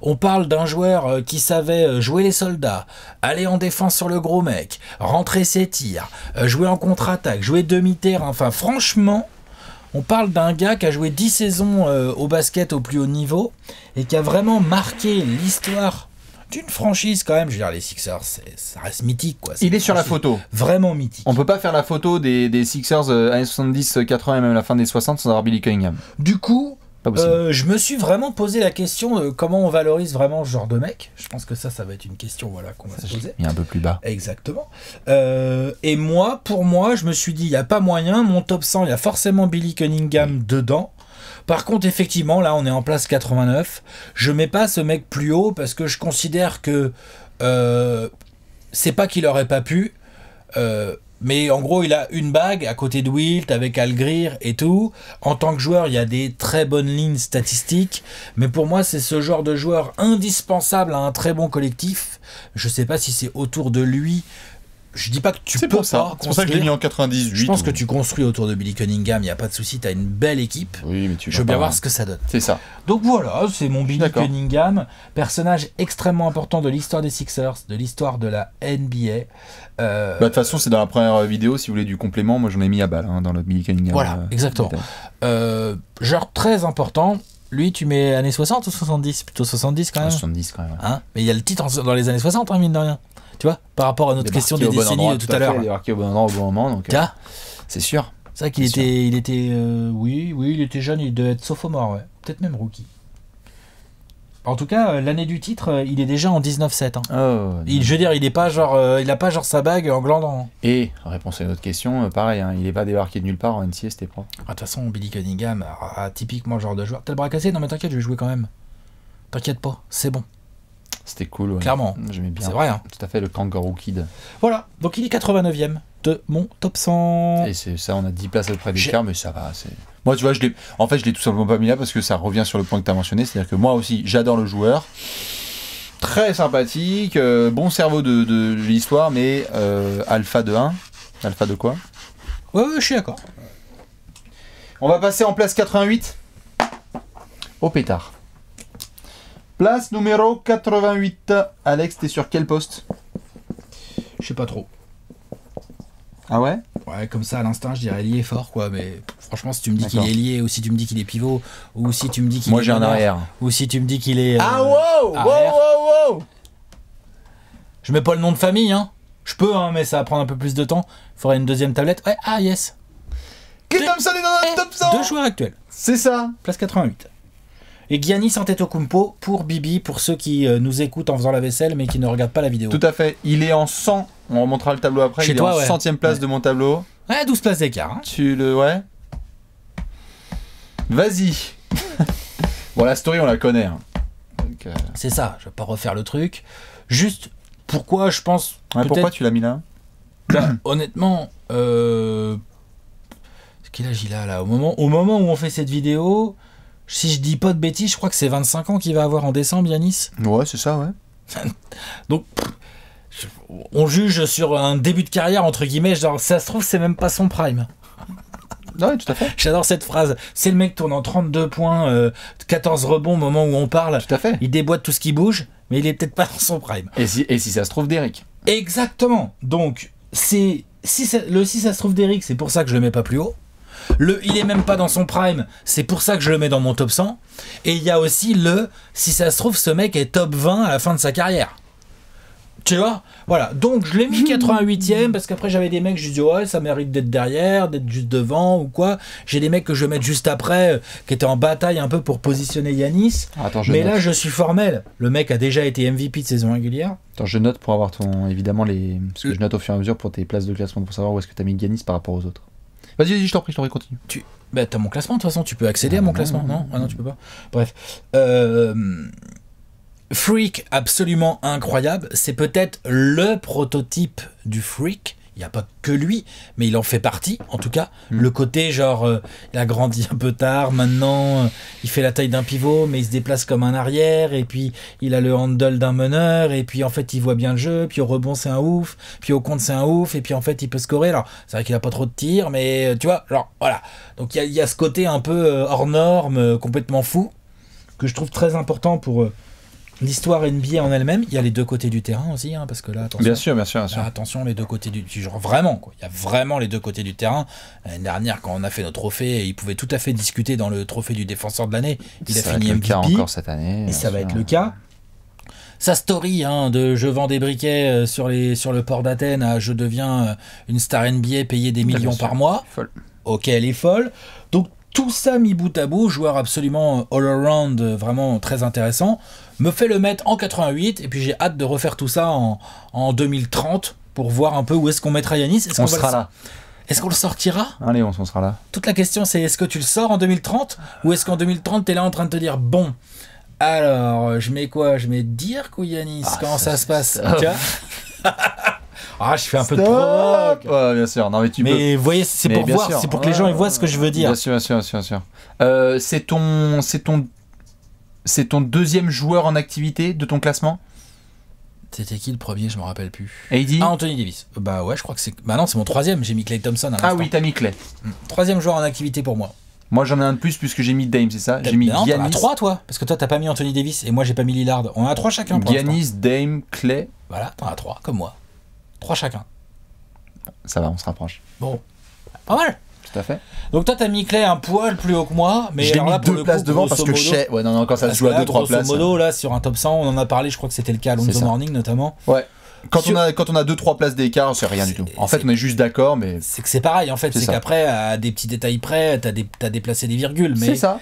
on parle d'un joueur euh, qui savait euh, jouer les soldats, aller en défense sur le gros mec, rentrer ses tirs, euh, jouer en contre-attaque, jouer demi terre Enfin, franchement, on parle d'un gars qui a joué 10 saisons au basket au plus haut niveau et qui a vraiment marqué l'histoire d'une franchise quand même. Je veux dire, les Sixers, ça reste mythique. Quoi. il est sur la photo. Vraiment mythique. On peut pas faire la photo des, Sixers euh, 70, 80 et même la fin des 60 sans avoir Billy Cunningham. Du coup, euh, je me suis vraiment posé la question de euh, comment on valorise vraiment ce genre de mec. Je pense que ça, ça va être une question voilà, qu'on va se poser. Il un peu plus bas. Exactement. Euh, et moi, pour moi, je me suis dit, il n'y a pas moyen. Mon top 100, il y a forcément Billy Cunningham dedans. Par contre, effectivement, là, on est en place 89. Je mets pas ce mec plus haut parce que je considère que c'est pas qu'il aurait pas pu. Mais en gros, il a une bague à côté de Wilt avec Algrir et tout. En tant que joueur, il y a des très bonnes lignes statistiques. Mais pour moi, c'est ce genre de joueur indispensable à un très bon collectif. Je ne sais pas si c'est autour de lui je dis pas que tu peux ça. C'est pour ça que je mis en 98. Je pense que tu construis autour de Billy Cunningham, il n'y a pas de souci, tu as une belle équipe. Oui, mais je veux bien voir ce que ça donne. C'est ça. Donc voilà, c'est mon Billy Cunningham, personnage extrêmement important de l'histoire des Sixers, de l'histoire de la NBA. Euh, bah, de toute façon, c'est dans la première euh, vidéo, si vous voulez du complément, moi j'en ai mis à balle hein, dans le Billy Cunningham. Voilà, euh, exactement. genre très important, lui, tu mets années 60 ou 70 Plutôt 70 quand même. 70 quand même. Hein mais il y a le titre dans les années 60, hein, mine de rien tu vois, par rapport à notre question des décennies de tout, à, l'heure. Débarqué au au bon moment, euh, c'est sûr. C'est vrai qu'il était, il était, euh, oui, oui, il était jeune, il devait être sophomore, ouais. peut-être même rookie. En tout cas, euh, l'année du titre, il est déjà en 19-7. Hein. il, je veux dire, il n'a pas genre, il pas genre sa bague en glandant. Et réponse à une autre question, pareil, hein, il n'est pas débarqué de nulle part en NCST c'était ah, De toute façon, Billy Cunningham, a typiquement genre de joueur. T'as le bras cassé Non mais t'inquiète, je vais jouer quand même. T'inquiète pas, c'est bon. C'était cool, ouais. Clairement. J'aimais bien. C'est vrai. Hein. Tout à fait, le Kangaroo Kid. Voilà, donc il est 89ème de mon top 100. Et c'est ça, on a 10 places auprès du car, mais ça va. Moi, tu vois, je l'ai. en fait, je l'ai tout simplement pas mis là parce que ça revient sur le point que tu as mentionné. C'est-à-dire que moi aussi, j'adore le joueur. Très sympathique, euh, bon cerveau de, l'histoire, mais euh, alpha de 1. Alpha de quoi ouais, ouais, je suis d'accord. On va passer en place 88. Au pétard. Place numéro 88. Alex, t'es sur quel poste Je sais pas trop. Ah ouais Ouais, comme ça à l'instinct, je dirais lié fort quoi, mais franchement, si tu me dis qu'il est lié, ou si tu me dis qu'il est pivot, ou si tu me dis qu'il est... Moi j'ai un arrière. Ou si tu me dis qu'il est. Euh, ah wow, wow Wow Je mets pas le nom de famille, hein. Je peux, hein, mais ça va prendre un peu plus de temps. Il faudrait une deuxième tablette. Ouais, ah yes Clay Thompson est dans eh, top 100 Deux joueurs actuels. C'est ça. Place 88. Et Giannis Kumpo pour Bibi, pour ceux qui euh, nous écoutent en faisant la vaisselle mais qui ne regardent pas la vidéo. Tout à fait, il est en 100, on remontera le tableau après, il est en place de mon tableau. Ouais, 12 places d'écart. Hein. Tu le... Ouais. Vas-y. bon, la story, on la connaît. Hein. Euh. C'est ça, je vais pas refaire le truc. Juste, pourquoi je pense... pourquoi tu l'as mis là Honnêtement, euh... quel âge il a là au moment, au moment où on fait cette vidéo, si je dis pas de bêtises, je crois que c'est 25 ans qu'il va avoir en décembre, Yanis. Ouais, c'est ça, ouais. Donc, on juge sur un début de carrière, entre guillemets, genre, ça se trouve, c'est même pas son prime. Ouais, tout à fait. J'adore cette phrase. C'est le mec tourne en 32 points, 14 euh, rebonds au moment où on parle. Tout à fait. Il déboîte tout ce qui bouge, mais il est peut-être pas dans son prime. Et si, ça se trouve d'Eric Exactement. Donc, c'est si le si ça se trouve d'Eric, c'est pour ça que je le mets pas plus haut. Le il est même pas dans son prime, c'est pour ça que je le mets dans mon top 100. Et il y a aussi le si ça se trouve, ce mec est top 20 à la fin de sa carrière. Tu vois Voilà. Donc je l'ai mis 88ème hmm. parce qu'après j'avais des mecs, je dis ouais, ça mérite d'être derrière, d'être juste devant ou quoi. J'ai des mecs que je vais mettre juste après euh, qui étaient en bataille un peu pour positionner Yanis. Mais là je suis formel. Le mec a déjà été MVP de saison régulière. Attends, je note pour avoir ton évidemment les ce que je note au fur et à mesure pour tes places de classement pour savoir où est-ce que tu as mis Yanis par rapport aux autres. Vas-y, vas-y, je t'en prie, je t'en prie, continue. Tu... Bah, t'as mon classement, de toute façon, tu peux accéder ah à mon classement, non non, ah, non, tu peux pas. Bref. Euh, freak absolument incroyable, c'est peut-être le prototype du freak il n'y a pas que lui, mais il en fait partie, en tout cas. Le côté, genre, euh, il a grandi un peu tard, maintenant, euh, il fait la taille d'un pivot, mais il se déplace comme un arrière, et puis il a le handle d'un meneur, et puis en fait, il voit bien le jeu, puis au rebond, c'est un ouf, puis au compte, c'est un ouf, et puis en fait, il peut scorer. Alors, c'est vrai qu'il n'a pas trop de tirs, mais euh, tu vois, genre, voilà. Donc, il y y a, ce côté un peu hors norme, complètement fou, que je trouve très important pour l'histoire NBA en elle-même, il y a les deux côtés du terrain aussi, hein, parce que là, attention. Bien sûr, bien sûr, attention, les deux côtés du genre vraiment, Il y a vraiment les deux côtés du terrain. L'année dernière, quand on a fait nos trophées, ils pouvaient tout à fait discuter dans le trophée du défenseur de l'année. Il ça a fini MVP. encore cette année. Et ça va être le cas. Sa story hein, de je vends des briquets euh, sur, les, sur le port d'Athènes à je deviens euh, une star NBA payée des millions par mois. Ok, elle est folle. Donc tout ça mi bout à bout, joueur absolument all-around, euh, vraiment très intéressant, me fait le mettre en 88, et puis j'ai hâte de refaire tout ça en, 2030 pour voir un peu où est-ce qu'on mettra Yanis. Est-ce qu'on sera le... là. Est-ce qu'on le sortira Allez, on s'en sera là. Toute la question, c'est est-ce que tu le sors en 2030 Ou est-ce qu'en 2030, t'es là en train de te dire, bon, alors, je mets quoi Je mets dire Yanis, ah, comment ça, se passe Ah, je fais un peu de Ouais, bien sûr. Non, mais tu mais voyez, c'est pour voir, c'est pour que les gens ils voient ce que je veux dire. Bien sûr, bien sûr, bien sûr. Euh, c'est ton, c'est ton, c'est ton deuxième joueur en activité de ton classement. C'était qui le premier Je me rappelle plus. Heidi Ah, Anthony Davis. Bah ouais, je crois que c'est. Bah non, c'est mon troisième. J'ai mis Clay Thompson. ah oui, t'as mis Clay. Mm. Troisième joueur en activité pour moi. Moi j'en ai un de plus puisque j'ai mis Dame, c'est ça J'ai mis non, Giannis. En as trois toi, parce que toi t'as pas mis Anthony Davis et moi j'ai pas mis Lillard. On a trois chacun. Giannis, Dame, Clay. Voilà, t'en as trois comme moi. 3 chacun. Ça va, on se rapproche. Bon, pas mal. Tout à fait. Donc toi, t'as mis Clay un poil plus haut que moi, mais mis deux places devant parce que chez... Ouais, non, non, quand ça se joue à deux, trois places. modo, euh. là, sur un top 100, on en a parlé, je crois que c'était le cas à Morning notamment. Ouais. Quand on a quand on a deux trois places d'écart, c'est rien du tout. En fait, on est juste d'accord, mais c'est que c'est pareil. En fait, c'est qu'après, à des petits détails près, t'as dé... déplacé des virgules. Mais... C'est ça.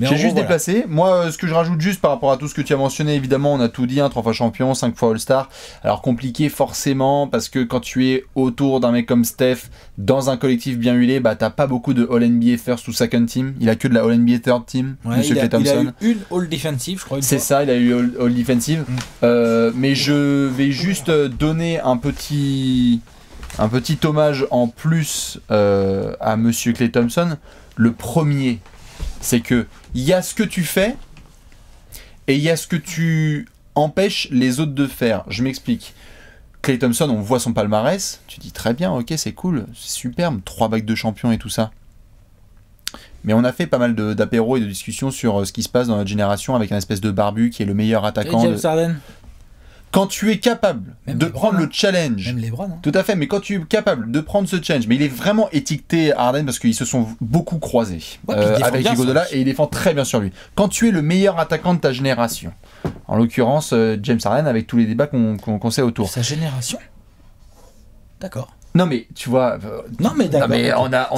J'ai juste déplacé. Moi, euh, ce que je rajoute juste par rapport à tout ce que tu as mentionné, évidemment, on a tout dit, un hein, fois champion, 5 fois All-Star. Alors compliqué forcément, parce que quand tu es autour d'un mec comme Steph, dans un collectif bien huilé, bah t'as pas beaucoup de All-NBA First ou Second Team. Il a que de la All-NBA Third Team, Monsieur il a, il a eu une All-Defensive, je crois. C'est ça, il a eu All-Defensive. Mm. Euh, mais je vais juste euh, donner un petit... Un petit hommage en plus à Monsieur Clay Thompson, le premier c'est que il y a ce que tu fais et il y a ce que tu empêches les autres de faire. Je m'explique. Clay Thompson, on voit son palmarès, tu dis très bien, ok, c'est cool, c'est superbe, trois bacs de champion et tout ça. Mais on a fait pas mal d'apéros et de discussions sur euh, ce qui se passe dans notre génération avec un espèce de barbu qui est le meilleur attaquant. Et de... Quand tu es capable de prendre le hein. challenge, même les bras, hein. tout à fait, mais quand tu es capable de prendre ce challenge, mais il est vraiment étiqueté Arden, parce qu'ils se sont beaucoup croisés euh, avec et il défend très bien sur lui. Quand tu es le meilleur attaquant de ta génération, en l'occurrence euh, James Arden, avec tous les débats qu'on sait autour. Sa génération D'accord. Non mais tu vois. Euh, non mais d'accord.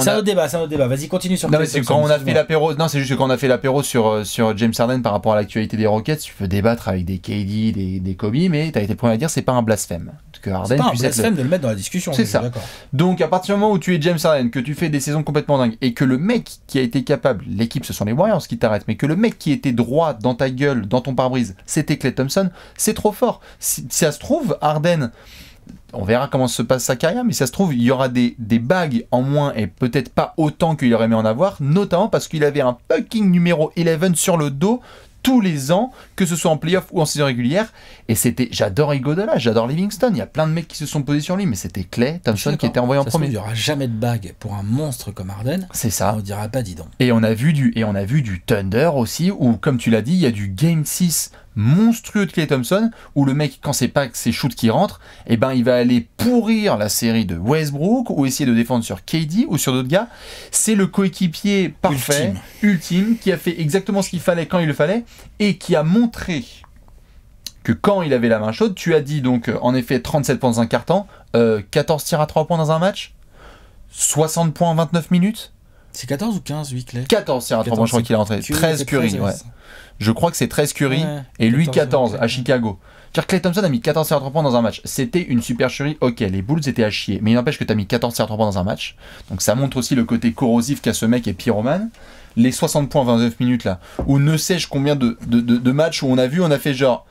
c'est un autre débat, c'est débat. Vas-y continue sur. Non mais c'est quand on a fait l'apéro. Non c'est juste que quand on a fait l'apéro sur euh, sur James Harden par rapport à l'actualité des Rockets, tu peux débattre avec des KD, des, des Kobe, mais t'as été le premier à dire c'est pas un blasphème que C'est pas un blasphème de le mettre dans la discussion. C'est ça. Donc à partir du moment où tu es James Harden, que tu fais des saisons complètement dingues et que le mec qui a été capable, l'équipe ce sont les Warriors qui t'arrêtent, mais que le mec qui était droit dans ta gueule, dans ton pare-brise, c'était Clay Thompson, c'est trop fort. Si ça se trouve Harden on verra comment se passe sa carrière, mais ça se trouve, il y aura des, des bagues en moins et peut-être pas autant qu'il aurait aimé en avoir, notamment parce qu'il avait un fucking numéro 11 sur le dos tous les ans, que ce soit en playoff ou en saison régulière. Et c'était, j'adore Igodala, j'adore Livingston. Il y a plein de mecs qui se sont posés sur lui, mais c'était Clay Thompson qui était envoyé en premier. Il n'y aura jamais de bague pour un monstre comme Arden. C'est ça. On dira pas, dis donc. Et on a vu du, et on a vu du Thunder aussi, où comme tu l'as dit, il y a du Game 6 monstrueux de Clay Thompson, où le mec, quand c'est pas ses shoots qui rentrent, eh ben, il va aller pourrir la série de Westbrook, ou essayer de défendre sur KD, ou sur d'autres gars. C'est le coéquipier parfait, ultime. qui a fait exactement ce qu'il fallait quand il le fallait, et qui a montré que quand il avait la main chaude, tu as dit donc euh, en effet 37 points dans un carton, euh, 14 tirs à 3 points dans un match, 60 points en 29 minutes, c'est 14 ou 15, 8 Clay 14, c'est un je crois qu'il est rentré. 13 Curry, ouais. Je crois que c'est 13 Curry et lui 14 à Chicago. Car Clay Thompson a mis 14 tirs à 3 points dans un match. C'était une supercherie, ok, les Bulls étaient à chier, mais il n'empêche que tu as mis 14 tirs à 3 points dans un match. Donc ça montre aussi le côté corrosif qu'a ce mec et pyromane. Les 60 points 29 minutes là, ou ne sais-je combien de, de matchs où on a vu, on a fait genre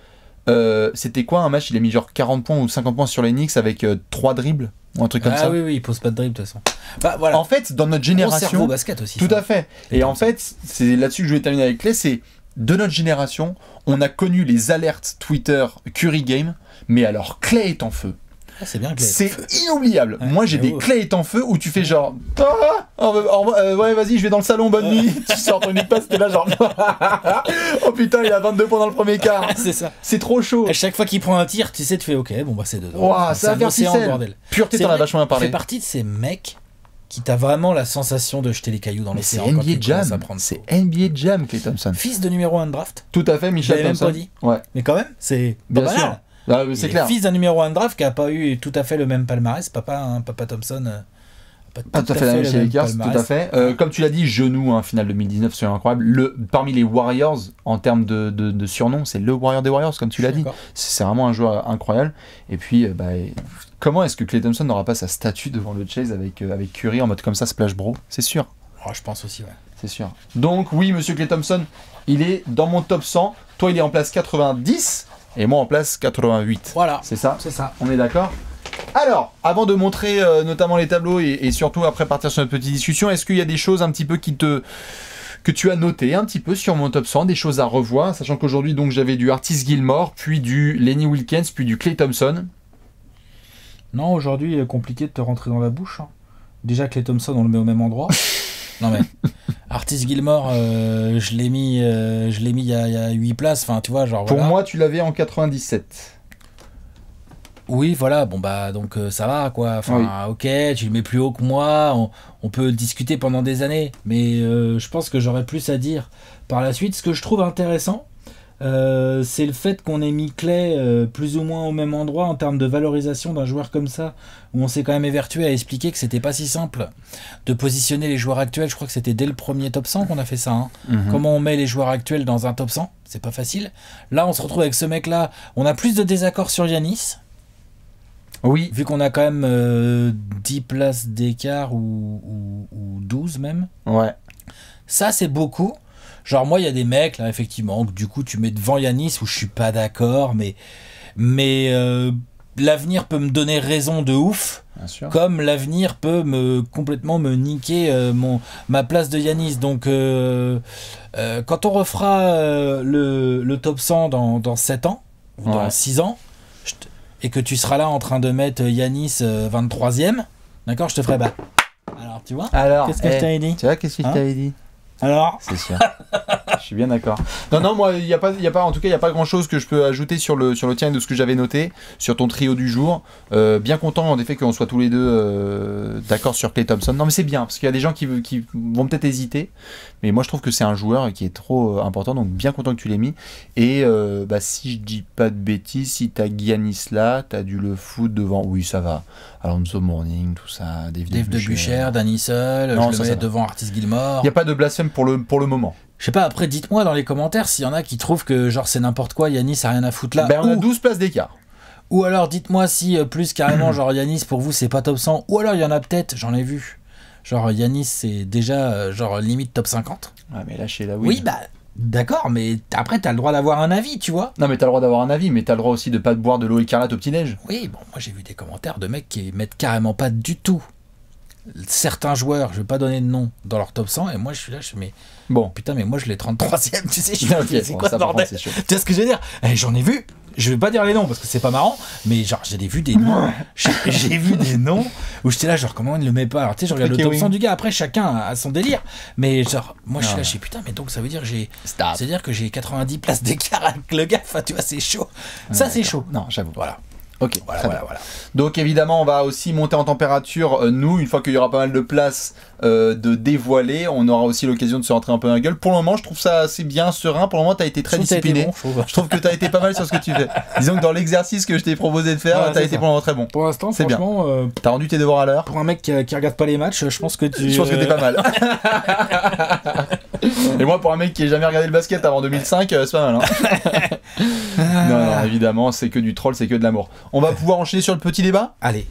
euh, c'était quoi un match Il a mis genre 40 points ou 50 points sur les Knicks avec euh, trois 3 dribbles ou un truc comme ah ça. Ah oui, oui, il pose pas de dribble de toute façon. Bah, voilà. En fait, dans notre génération. basket aussi. Tout à fait. Et, en fait, c'est là-dessus que je voulais terminer avec Clay c'est de notre génération, on a connu les alertes Twitter Curry Game, mais alors Clay est en feu. Ah, c'est bien C'est inoubliable. Moi, j'ai des clés étant feu où tu fais genre. Ah, ah, euh, ouais, vas-y, je vais dans le salon, bonne nuit. tu sors ton de passe, t'es là genre. oh putain, il a 22 points dans le premier quart. C'est ça. C'est trop chaud. À chaque fois qu'il prend un tir, tu sais, tu fais OK, bon bah c'est dedans. c'est un océan, bordel. Pureté, t'en as vachement vachement Tu fais partie de ces mecs qui t'as vraiment la sensation de jeter les cailloux dans les c'est NBA à Jam. prendre C'est NBA Jam, Clay Thompson. Fils de numéro 1 de draft, Tout à fait, Michel Thompson. même pas dit. Ouais. mais quand même, c'est Bien sûr. Ah, c'est clair. Fils d'un numéro 1 draft qui n'a pas eu tout à fait le même palmarès. Papa, hein, Papa Thompson. Euh, pas tout, à fait, la même chez tout euh, comme tu l'as dit, genou, hein, finale 2019, c'est incroyable. Le, parmi les Warriors, en termes de, surnom, c'est le Warrior des Warriors, comme tu l'as dit. C'est vraiment un joueur incroyable. Et puis, euh, bah, comment est-ce que Clay Thompson n'aura pas sa statue devant le Chase avec, Curry en mode comme ça, Splash Bro C'est sûr. Ah, je pense aussi, ouais. C'est sûr. Donc, oui, monsieur Clay Thompson, il est dans mon top 100. Toi, il est en place 90 et moi en place 88. Voilà. C'est ça C'est ça. On est d'accord alors, avant de montrer euh, notamment les tableaux et, surtout après partir sur notre petite discussion, est-ce qu'il y a des choses un petit peu qui te que tu as noté un petit peu sur mon top 100, des choses à revoir, sachant qu'aujourd'hui donc j'avais du Artis Gilmore, puis du Lenny Wilkins, puis du Clay Thompson. Non, aujourd'hui il euh, est compliqué de te rentrer dans la bouche. Hein. Déjà Clay Thompson on le met au même endroit. non mais Artis Gilmore, euh, je l'ai mis, euh, je l'ai mis il y, a, 8 places. Enfin, tu vois, genre. Pour moi, tu l'avais en 97. Oui, voilà, bon bah donc euh, ça va quoi. Enfin, ok, tu le mets plus haut que moi, on, on peut discuter pendant des années, mais je pense que j'aurais plus à dire par la suite. Ce que je trouve intéressant, euh, c'est le fait qu'on ait mis clé euh, plus ou moins au même endroit en termes de valorisation d'un joueur comme ça, où on s'est quand même évertué à expliquer que c'était pas si simple de positionner les joueurs actuels. Je crois que c'était dès le premier top 100 qu'on a fait ça. Hein. Mhm. Comment on met les joueurs actuels dans un top 100 C'est pas facile. Là, on se retrouve avec ce mec-là. On a plus de désaccords sur Yanis. Oui. Vu qu'on a quand même 10 euh, places d'écart ou, 12 même. Ouais. Ça, c'est beaucoup. Genre, moi, il y a des mecs, là, effectivement, que du coup, tu mets devant Yanis où je suis pas d'accord, mais, mais euh, l'avenir peut me donner raison de ouf, comme l'avenir peut me complètement me niquer euh, mon, ma place de Yanis. Donc, euh, quand on refera le, top 100 dans, dans 7 ans, ou dans 6 ans, et que tu seras là en train de mettre Yanis 23ème, d'accord, je te ferai bas. Alors, tu vois qu'est-ce que je eh, t'avais dit Tu vois, qu'est-ce que je hein t'avais dit alors C'est sûr. je suis bien d'accord. Non, non, moi, il a, pas, y a pas, en tout cas, il n'y a pas grand chose que je peux ajouter sur le, sur le tien de ce que j'avais noté, sur ton trio du jour. Euh, bien content, en effet, qu'on soit tous les deux euh, d'accord sur Clay Thompson. Non, mais c'est bien, parce qu'il y a des gens qui vont peut-être hésiter. Mais moi, je trouve que c'est un joueur qui est trop euh, important, donc bien content que tu l'aies mis. Et euh, bah, si je dis pas de bêtises, si t'as Giannis là, t'as dû le foutre devant. Oui, ça va. Alonso Morning, tout ça. Dave, de Bucher, Danny Seul, je le mets devant Artis Gilmore. Il n'y a pas de blasphème pour le, pour le moment. Je sais pas, après dites-moi dans les commentaires s'il y en a qui trouvent que genre c'est n'importe quoi, Yanis a rien à foutre là. Ben, on a 12 places d'écart. Ou alors dites-moi si euh, plus carrément genre Yanis pour vous c'est pas top 100, ou alors il y en a peut-être, j'en ai vu. Genre Yanis, c'est déjà euh, genre limite top 50. Ah, mais lâchez la Oui, bah. D'accord, mais après, t'as le droit d'avoir un avis, tu vois. Non, mais t'as le droit d'avoir un avis, mais t'as le droit aussi de pas boire de l'eau écarlate au petit neige. Oui, bon, moi j'ai vu des commentaires de mecs qui mettent carrément pas du tout certains joueurs, je vais pas donner de nom, dans leur top 100, et moi je suis là, je mais bon, putain, mais moi je l'ai 33ème, tu sais, je suis c'est quoi bordel Tu vois ce que je veux dire eh, J'en ai vu, je vais pas dire les noms parce que c'est pas marrant, mais genre j'ai vu des noms, j'ai vu des noms où j'étais là, genre comment on ne le met pas Alors tu sais, je regarde le top 100 du gars, après chacun a son délire, mais genre moi je suis là, ah. je suis putain, mais donc ça veut dire j'ai, c'est à dire que j'ai 90 places d'écart avec le gars, enfin tu vois, c'est chaud, ça c'est chaud, non, j'avoue, voilà. Ok, voilà, voilà, Donc évidemment, on va aussi monter en température, euh, nous, une fois qu'il y aura pas mal de place euh, de dévoiler. On aura aussi l'occasion de se rentrer un peu dans la gueule. Pour le moment, je trouve ça assez bien serein. Pour le moment, tu as été très discipliné. je, trouve. que tu as été pas mal sur ce que tu fais. Disons que dans l'exercice que je t'ai proposé de faire, tu as été pendant pour le moment très bon. Pour l'instant, c'est bien. Euh, t'as tu as rendu tes devoirs à l'heure. Pour un mec euh, qui, regarde pas les matchs, je pense que tu. Je pense que t'es pas mal. Et moi, pour un mec qui n'a jamais regardé le basket avant 2005, c'est pas mal. Hein. non, non, évidemment, c'est que du troll, c'est que de l'amour. On va pouvoir enchaîner sur le petit débat Allez.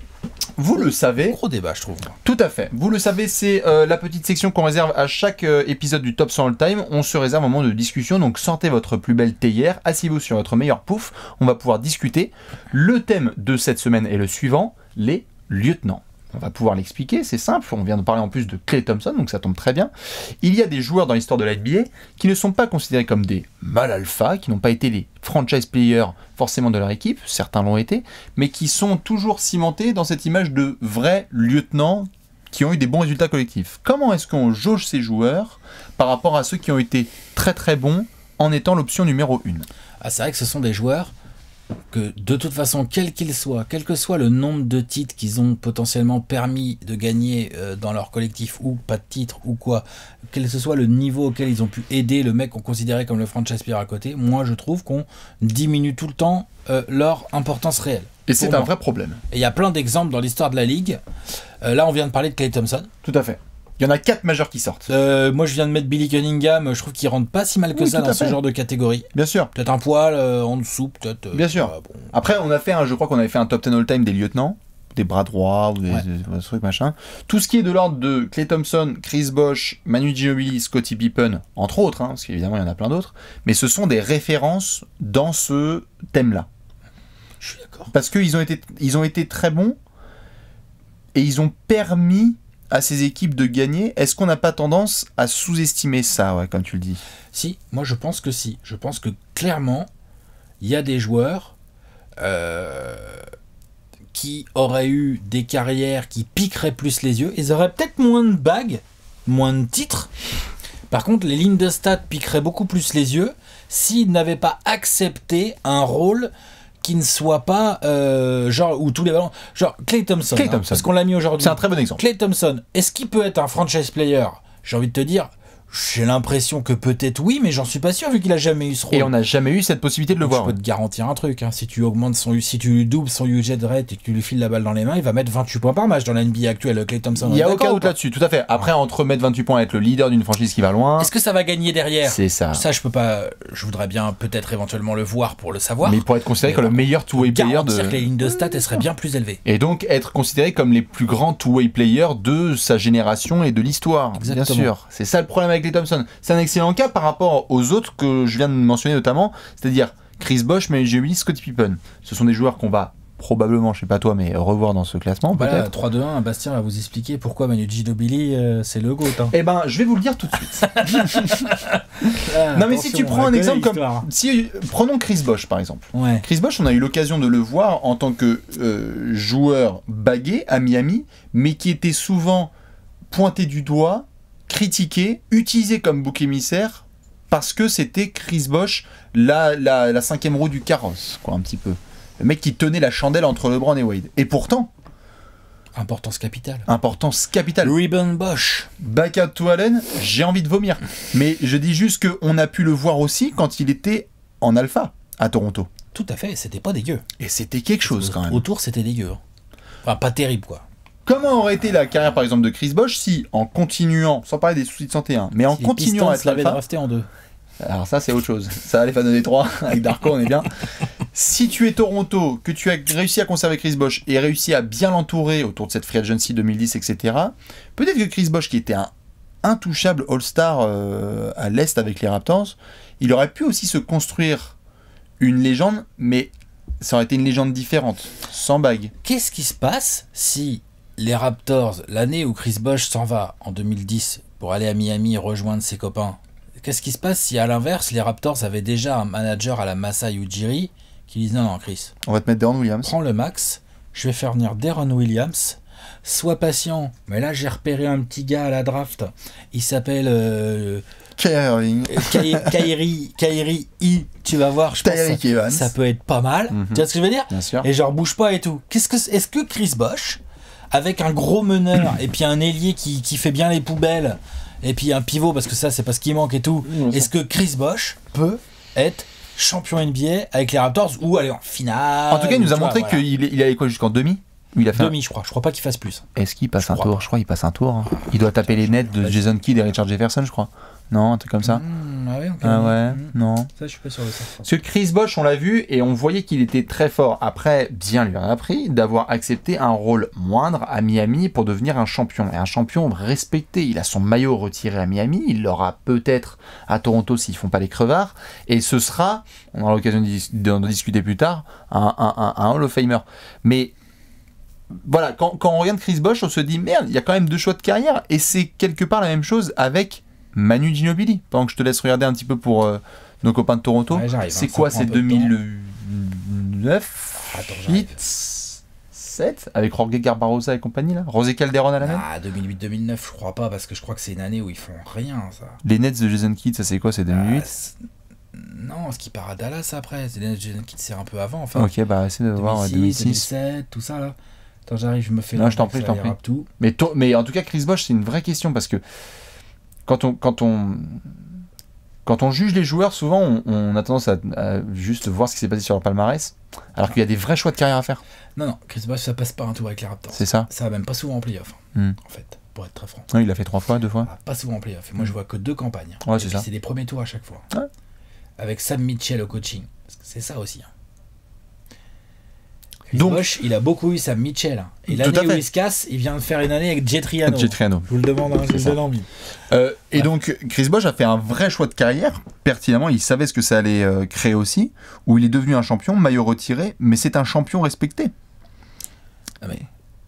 Vous le savez. Gros débat, je trouve. Tout à fait. Vous le savez, c'est euh, la petite section qu'on réserve à chaque euh, épisode du Top 100 All Time. On se réserve un moment de discussion, donc sentez votre plus belle théière, asseyez-vous sur votre meilleur pouf, on va pouvoir discuter. Le thème de cette semaine est le suivant, les lieutenants on va pouvoir l'expliquer, c'est simple, on vient de parler en plus de Clay Thompson, donc ça tombe très bien. Il y a des joueurs dans l'histoire de la qui ne sont pas considérés comme des mal alpha, qui n'ont pas été les franchise players forcément de leur équipe, certains l'ont été, mais qui sont toujours cimentés dans cette image de vrais lieutenants qui ont eu des bons résultats collectifs. Comment est-ce qu'on jauge ces joueurs par rapport à ceux qui ont été très très bons en étant l'option numéro 1 ah, C'est vrai que ce sont des joueurs que de toute façon, quel qu'il soit, quel que soit le nombre de titres qu'ils ont potentiellement permis de gagner euh, dans leur collectif ou pas de titre ou quoi, quel que soit le niveau auquel ils ont pu aider le mec qu'on considérait comme le franchise player à côté, moi je trouve qu'on diminue tout le temps euh, leur importance réelle. Et c'est un vrai problème. Et il y a plein d'exemples dans l'histoire de la ligue. Euh, là, on vient de parler de Clay Thompson. Tout à fait. Il y en a quatre majeurs qui sortent. Euh, moi, je viens de mettre Billy Cunningham. Je trouve qu'il rentre pas si mal que ça dans ce genre de catégorie. Bien sûr. Peut-être un poil euh, en dessous, peut-être. Euh, Bien sûr. Après, on a fait, un, je crois qu'on avait fait un top 10 all-time des lieutenants, des bras droits ou des, trucs machin. Tout ce qui est de l'ordre de Clay Thompson, Chris Bosch, Manu Ginobili, Scotty Pippen, entre autres, hein, parce qu'évidemment il y en a plein d'autres. Mais ce sont des références dans ce thème-là. Je suis d'accord. Parce qu'ils ont ils ont été très bons et ils ont permis à ces équipes de gagner. Est-ce qu'on n'a pas tendance à sous-estimer ça, ouais, comme tu le dis Si, moi je pense que si. Je pense que clairement, il y a des joueurs euh, qui auraient eu des carrières qui piqueraient plus les yeux. Ils auraient peut-être moins de bagues, moins de titres. Par contre, les lignes de stats piqueraient beaucoup plus les yeux s'ils n'avaient pas accepté un rôle qui ne soit pas euh, genre ou tous les ballons genre Clay Thompson, Clay hein, Thompson. parce qu'on l'a mis aujourd'hui c'est un très bon exemple Clay Thompson est-ce qu'il peut être un franchise player j'ai envie de te dire j'ai l'impression que peut-être oui, mais j'en suis pas sûr vu qu'il a jamais eu ce rôle. Et on n'a jamais eu cette possibilité de le voir. Je peux te garantir un truc, hein. si tu augmentes son, si tu doubles son UJ rate et que tu lui files la balle dans les mains, il va mettre 28 points par match dans la NBA actuelle. Clay Thompson. Il y a aucun doute là-dessus, tout à fait. Après, entre mettre 28 points et être le leader d'une franchise qui va loin. Est-ce que ça va gagner derrière C'est ça. Ça, je peux pas. Je voudrais bien peut-être éventuellement le voir pour le savoir. Mais pour être considéré comme le meilleur two-way player de. Que les lignes de stats, elles seraient bien plus élevées. Et donc être considéré comme les plus grands two-way players de sa génération et de l'histoire. Bien sûr. C'est ça le problème avec c'est un excellent cas par rapport aux autres que je viens de mentionner notamment, c'est-à-dire Chris Bosch, mais j'ai oublié Scottie Pippen. Ce sont des joueurs qu'on va probablement, je sais pas toi, mais revoir dans ce classement peut-être. 3-2-1, Bastien va vous expliquer pourquoi Manu Ginobili euh, c'est le GOAT. Hein. Eh ben, je vais vous le dire tout de suite. Ah, non mais si tu prends un exemple comme si prenons Chris Bosch par exemple. Chris Bosch, on a eu l'occasion de le voir en tant que euh, joueur bagué à Miami, mais qui était souvent pointé du doigt critiqué, utilisé comme bouc émissaire parce que c'était Chris Bosch, la, la, cinquième roue du carrosse, quoi, un petit peu. Le mec qui tenait la chandelle entre LeBron et Wade. Et pourtant. Importance capitale. Importance capitale. Ribbon Bosch. Back out to Allen, j'ai envie de vomir. Mais je dis juste qu'on a pu le voir aussi quand il était en alpha à Toronto. Tout à fait, c'était pas dégueu. Et c'était quelque chose quand même. Autour, c'était dégueu. Enfin, pas terrible quoi. Comment aurait été la carrière par exemple de Chris Bosch si, en continuant, sans parler des soucis de santé, hein, mais en continuant à être l'avait rester en deux. Alors ça c'est autre chose. Ça les fans de Détroit avec Darko on est bien. si tu es Toronto, que tu as réussi à conserver Chris Bosch et réussi à bien l'entourer autour de cette free agency 2010 etc. Peut-être que Chris Bosch qui était un intouchable All-Star euh, à l'est avec les Raptors, il aurait pu aussi se construire une légende, mais ça aurait été une légende différente, sans bague. Qu'est-ce qui se passe si les Raptors, l'année où Chris Bosch s'en va en 2010 pour aller à Miami rejoindre ses copains, qu'est-ce qui se passe si à l'inverse les Raptors avaient déjà un manager à la Masai Ujiri qui disent non non Chris, on va te mettre Deron Williams. Prends le max, je vais faire venir Deron Williams. Sois patient, mais là j'ai repéré un petit gars à la draft. Il s'appelle Kairi. Kairi Kairi I, tu vas voir, je pense ça, ça peut être pas mal. Mhm. Tu vois ce que je veux dire Bien sûr. Et genre bouge pas et tout. Qu'est-ce que est-ce que Chris Bosch avec un gros meneur et puis un ailier qui, fait bien les poubelles et puis un pivot parce que ça c'est parce qu'il manque et tout. Est-ce que Chris Bosch peut être champion NBA avec les Raptors ou aller en finale En tout cas, il nous a montré qu'il il allait quoi jusqu'en demi il a fait demi, je crois. Je crois pas qu'il fasse plus. Est-ce qu'il passe un tour Je crois qu'il passe un tour. Hein. Il doit taper les nets de Jason Kidd et Richard Jefferson, je crois. Non, un truc comme ça. Hmm, ah, ah ouais, ah hmm. ouais non. Ça, je suis pas sûr de ça. Parce que Chris Bosch, on l'a vu et on voyait qu'il était très fort. Après, bien lui en a pris d'avoir accepté un rôle moindre à Miami pour devenir un champion. Et un champion respecté. Il a son maillot retiré à Miami. Il l'aura peut-être à Toronto s'ils font pas les crevards. Et ce sera, on aura l'occasion d'en discuter plus tard, un, un, Hall of Famer. Mais voilà, quand, quand, on regarde Chris Bosch, on se dit merde, il y a quand même deux choix de carrière. Et c'est quelque part la même chose avec Manu Ginobili, pendant que je te laisse regarder un petit peu pour euh, nos copains de Toronto. Hein, c'est quoi C'est 2009 Attends, 8 7 Avec Jorge Garbarosa et compagnie là Rosé Calderon à la main Ah, 2008-2009, je crois pas, parce que je crois que c'est une année où ils font rien, ça. Les Nets de Jason Kidd, ça c'est quoi C'est 2008 ah, non, ce qui part à Dallas après, c'est les Jason Kidd, c'est un peu avant. Enfin, ok, bah essaie de voir 2006. 2007, tout ça là. Attends, j'arrive, je me fais. Non, je t'en prie, je t'en prie. Tout. Mais, mais en tout cas, Chris Bosch, c'est une vraie question parce que quand on, quand on, quand on juge les joueurs, souvent, on, a tendance à, juste voir ce qui s'est passé sur le palmarès, alors qu'il y a des vrais choix de carrière à faire. Non, non, Chris Bosh, ça passe pas un tour avec les Raptors. C'est ça. Ça va même pas souvent en playoff, hein, hmm. en fait, pour être très franc. Non, ah, il l'a fait trois fois, deux fois. Ah, pas souvent en playoff. Moi, je hmm. vois que deux campagnes. c'est des premiers tours à chaque fois. Avec Sam Mitchell au coaching. C'est ça aussi. Hein. Donc, Bosch, il a beaucoup eu sa Mitchell. Et là où il se casse, il vient de faire une année avec Jetriano. Je vous le demande, hein, je euh, Et donc, Chris Bosch a fait un vrai choix de carrière. Pertinemment, il savait ce que ça allait euh, créer aussi. Où il est devenu un champion, maillot retiré, mais c'est un champion respecté. Ah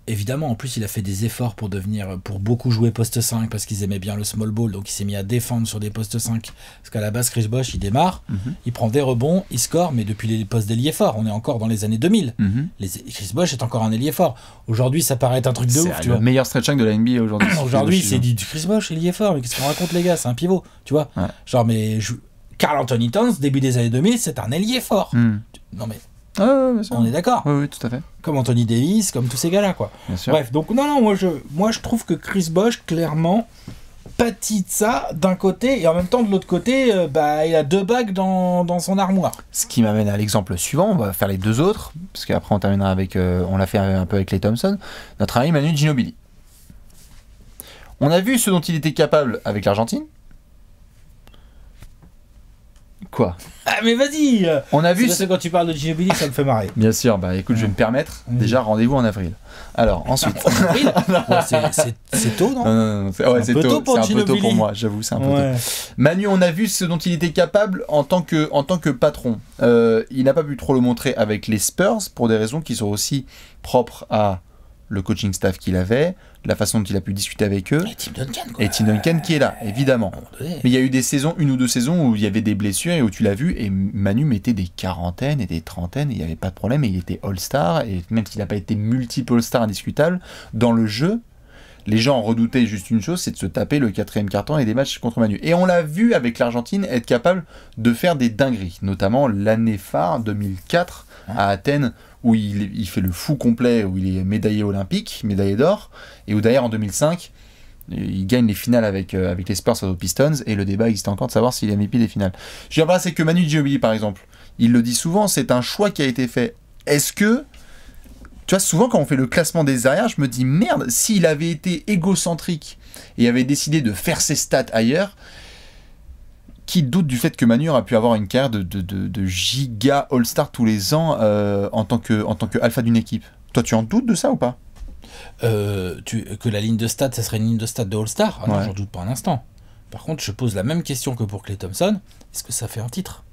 évidemment, en plus, il a fait des efforts pour devenir, pour beaucoup jouer poste 5 parce qu'ils aimaient bien le small ball, donc il s'est mis à défendre sur des postes 5. Parce qu'à la base, Chris Bosch, il démarre, mhm. il prend des rebonds, il score, mais depuis les postes d'ailier fort, on est encore dans les années 2000. Mhm. les, Chris Bosch est encore un ailier fort. Aujourd'hui, ça paraît être un truc de ouf. C'est le meilleur stretching de la NBA aujourd'hui. aujourd'hui, c'est dit Chris Bosch, ailier fort, mais qu'est-ce qu'on raconte, les gars C'est un pivot, tu vois. Genre, mais Carl Anthony Towns, début des années 2000, c'est un ailier fort. Mhm. Non, mais on est d'accord. Comme Anthony Davis, comme tous ces gars-là, quoi. Bref, donc non, non, moi je, moi je trouve que Chris Bosch, clairement, pâtit ça d'un côté et en même temps de l'autre côté, euh, bah, il a deux bagues dans, son armoire. Ce qui m'amène à l'exemple suivant, on va faire les deux autres, parce qu'après on terminera avec, euh, on l'a fait un peu avec les Thompson, notre ami Manu Ginobili. On a vu ce dont il était capable avec l'Argentine, quoi. Ah, mais vas-y On a vu. ce quand tu parles de Ginobili, ça me fait marrer. Bien sûr, bah écoute, je vais me permettre. Déjà, rendez-vous en avril. Alors, ensuite. Ah, c'est tôt, non, c'est tôt. C'est un peu tôt pour moi, j'avoue, c'est un peu tôt. Manu, on a vu ce dont il était capable en tant que, en tant que patron. Euh, il n'a pas pu trop le montrer avec les Spurs pour des raisons qui sont aussi propres à le coaching staff qu'il avait, la façon dont il a pu discuter avec eux. Et Tim Duncan, Et Duncan qui est là, évidemment. Mais il y a eu des saisons, une ou deux saisons, où il y avait des blessures et où tu l'as vu, et Manu mettait des quarantaines et des trentaines, il n'y avait pas de problème, et il était All-Star, et même s'il n'a pas été multiple All-Star indiscutable, dans le jeu, les gens redoutaient juste une chose, c'est de se taper le quatrième carton et des matchs contre Manu. Et on l'a vu avec l'Argentine être capable de faire des dingueries, notamment l'année phare 2004 à Athènes, où il, fait le fou complet, où il est médaillé olympique, médaillé d'or, et où d'ailleurs en 2005, il gagne les finales avec, euh, avec les Spurs aux Pistons, et le débat existe encore de savoir s'il est MVP des finales. Je dire, c'est que Manu Ginobili, par exemple, il le dit souvent, c'est un choix qui a été fait. Est-ce que, tu vois, souvent quand on fait le classement des arrières, je me dis, merde, s'il avait été égocentrique et avait décidé de faire ses stats ailleurs, qui doute du fait que Manu a pu avoir une carrière de, de, giga All-Star tous les ans euh, en, tant que, en tant que alpha d'une équipe Toi, tu en doutes de ça ou pas euh, Que la ligne de stade, ça serait une ligne de stade de All-Star ah, Non, j'en doute pas un instant. Par contre, je pose la même question que pour Clay Thompson est-ce que ça fait un titre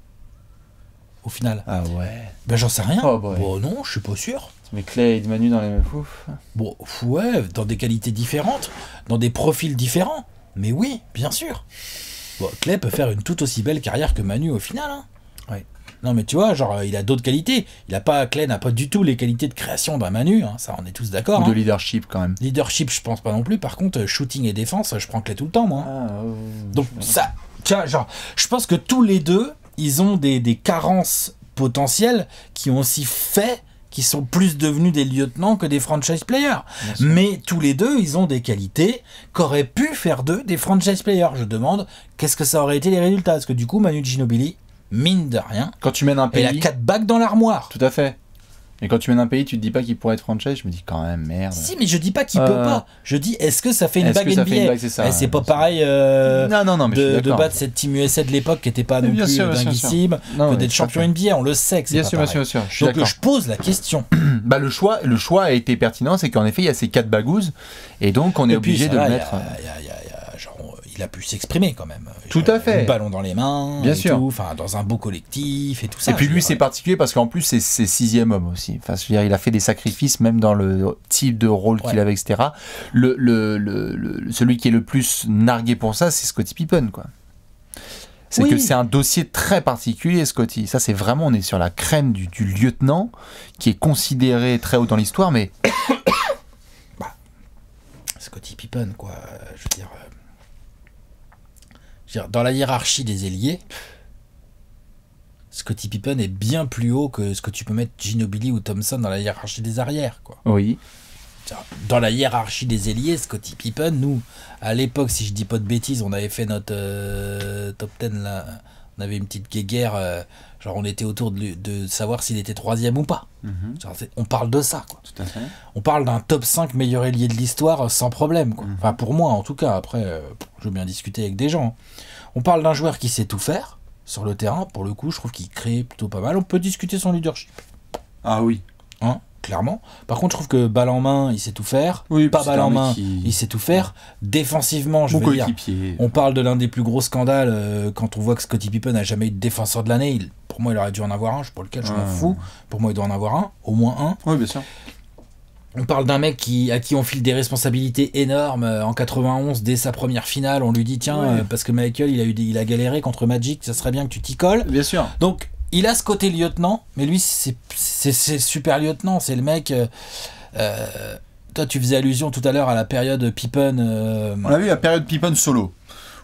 Au final Ah ouais Ben j'en sais rien. Oh, bon, non, je suis pas sûr. Mais Clay et Manu dans les mêmes fous Bon, ouais, dans des qualités différentes, dans des profils différents. Mais oui, bien sûr Clay peut faire une tout aussi belle carrière que Manu au final. Hein. Ouais. Non, mais tu vois, genre, euh, il a d'autres qualités. Il a pas, Clay n'a pas du tout les qualités de création d'un Manu, hein. ça on est tous d'accord. de hein. leadership quand même. Leadership, je pense pas non plus. Par contre, euh, shooting et défense, je prends Clay tout le temps, moi. Ah, oh. Donc, ça, tiens, genre, je pense que tous les deux, ils ont des, des carences potentielles qui ont aussi fait qui sont plus devenus des lieutenants que des franchise players. Mais tous les deux, ils ont des qualités qu'auraient pu faire d'eux des franchise players. Je demande, qu'est-ce que ça aurait été les résultats Parce que du coup, Manu Ginobili, mine de rien, quand tu mènes un pays, il a quatre bacs dans l'armoire. Tout à fait. Et quand tu viens un pays, tu te dis pas qu'il pourrait être franchise, je me dis quand même merde. Si, mais je dis pas qu'il peut euh, pas. Je dis est-ce que ça fait une bague NBA C'est eh, pas pareil euh, non, non, non, mais de, de, battre cette team USA de l'époque qui était pas non plus dinguissime non, d'être champion NBA. On le sait que c'est bien, bien sûr, bien sûr. Je Donc je pose la question. bah le choix, le choix a été pertinent, c'est qu'en effet il y a ces quatre bagouses et donc on est obligé de le mettre a pu s'exprimer quand même. Tout à fait. ballon dans les mains. Bien sûr. enfin, dans un beau collectif et tout ça. Et puis lui, c'est particulier parce qu'en plus, c'est sixième homme aussi. Enfin, je veux dire, il a fait des sacrifices même dans le type de rôle qu'il avait, etc. Le, le, le, celui qui est le plus nargué pour ça, c'est Scotty Pippen, quoi. C'est que c'est un dossier très particulier, Scotty. Ça, c'est vraiment, on est sur la crème du, lieutenant, qui est considéré très haut dans l'histoire, mais bah, Scotty Pippen, quoi. Je veux dire, euh, dans la hiérarchie des ailiers, Scottie Pippen est bien plus haut que ce que tu peux mettre Ginobili ou Thompson dans la hiérarchie des arrières. Quoi. Oui. Dans la hiérarchie des ailiers, Scotty Pippen, nous, à l'époque, si je dis pas de bêtises, on avait fait notre euh, top 10, là, on avait une petite guéguerre. Euh, Genre, on était autour de, savoir s'il était troisième ou pas. Mhm. on parle de ça. Quoi. On parle d'un top 5 meilleur ailier de l'histoire euh, sans problème. Quoi. Mhm. Enfin, pour moi, en tout cas. Après, euh, je veux bien discuter avec des gens. Hein. On parle d'un joueur qui sait tout faire sur le terrain. Pour le coup, je trouve qu'il crée plutôt pas mal. On peut discuter son leadership. Ah oui. Hein clairement. Par contre, je trouve que balle en main, il sait tout faire. Oui, pas balle en main, il sait tout faire. Défensivement, je veux dire, on parle de l'un des plus gros scandales euh, quand on voit que Scottie Pippen n'a jamais eu de défenseur de l'année. Il, pour moi, il aurait dû en avoir un. Pour lequel je m'en fous. Pour moi, il doit en avoir un, au moins un. Oui, bien sûr. On parle d'un mec qui, à qui on file des responsabilités énormes. Euh, en 91, dès sa première finale, on lui dit tiens, euh, parce que Michael, il a, eu, il a galéré contre Magic, ça serait bien que tu t'y colles. Bien sûr. Donc, il a ce côté lieutenant, mais lui, c'est super lieutenant. C'est le mec. Euh, euh, toi, tu faisais allusion tout à l'heure à la période Pippen. Euh, on a vu la période Pippen solo.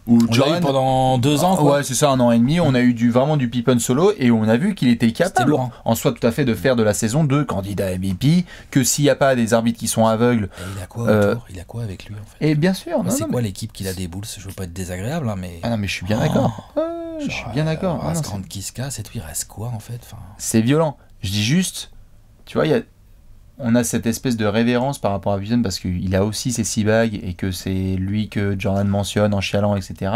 Où pendant deux ans. Ah, ouais, c'est ça, un an et demi. On a eu du, vraiment du Pippen solo et on a vu qu'il était capable en soi tout à fait de faire de la saison 2 candidat MVP. Que s'il n'y a pas des arbitres qui sont aveugles. il a quoi Il a quoi avec lui en fait Et bien sûr. C'est quoi l'équipe qui l'a des boules Je veux pas être désagréable, hein, mais. Ah non, mais je suis bien ah. d'accord je suis bien euh, d'accord. qui ah se quoi en fait C'est violent. Je dis juste, tu vois, on a cette espèce de révérence par rapport à Vision parce qu'il a aussi ses six bagues et que c'est lui que Jordan mentionne en chialant, etc.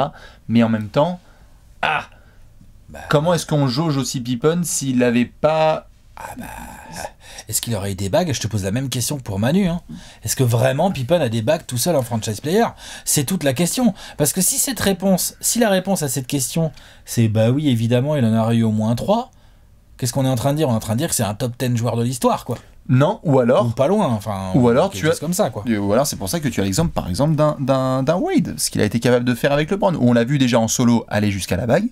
Mais en même temps, ah bah, Comment est-ce qu'on jauge aussi Pippen s'il n'avait pas ah bah, est-ce qu'il aurait eu des bagues Je te pose la même question que pour Manu. Hein. Est-ce que vraiment Pippen a des bagues tout seul en franchise player C'est toute la question. Parce que si cette réponse, si la réponse à cette question, c'est bah oui, évidemment, il en aurait eu au moins 3, qu'est-ce qu'on est en train de dire On est en train de dire que c'est un top 10 joueur de l'histoire, quoi. Non, ou alors. pas loin, enfin. Ou alors tu as. comme ça, quoi. Ou alors c'est pour ça que tu as l'exemple, par exemple, d'un Wade, ce qu'il a été capable de faire avec le où on l'a vu déjà en solo aller jusqu'à la bague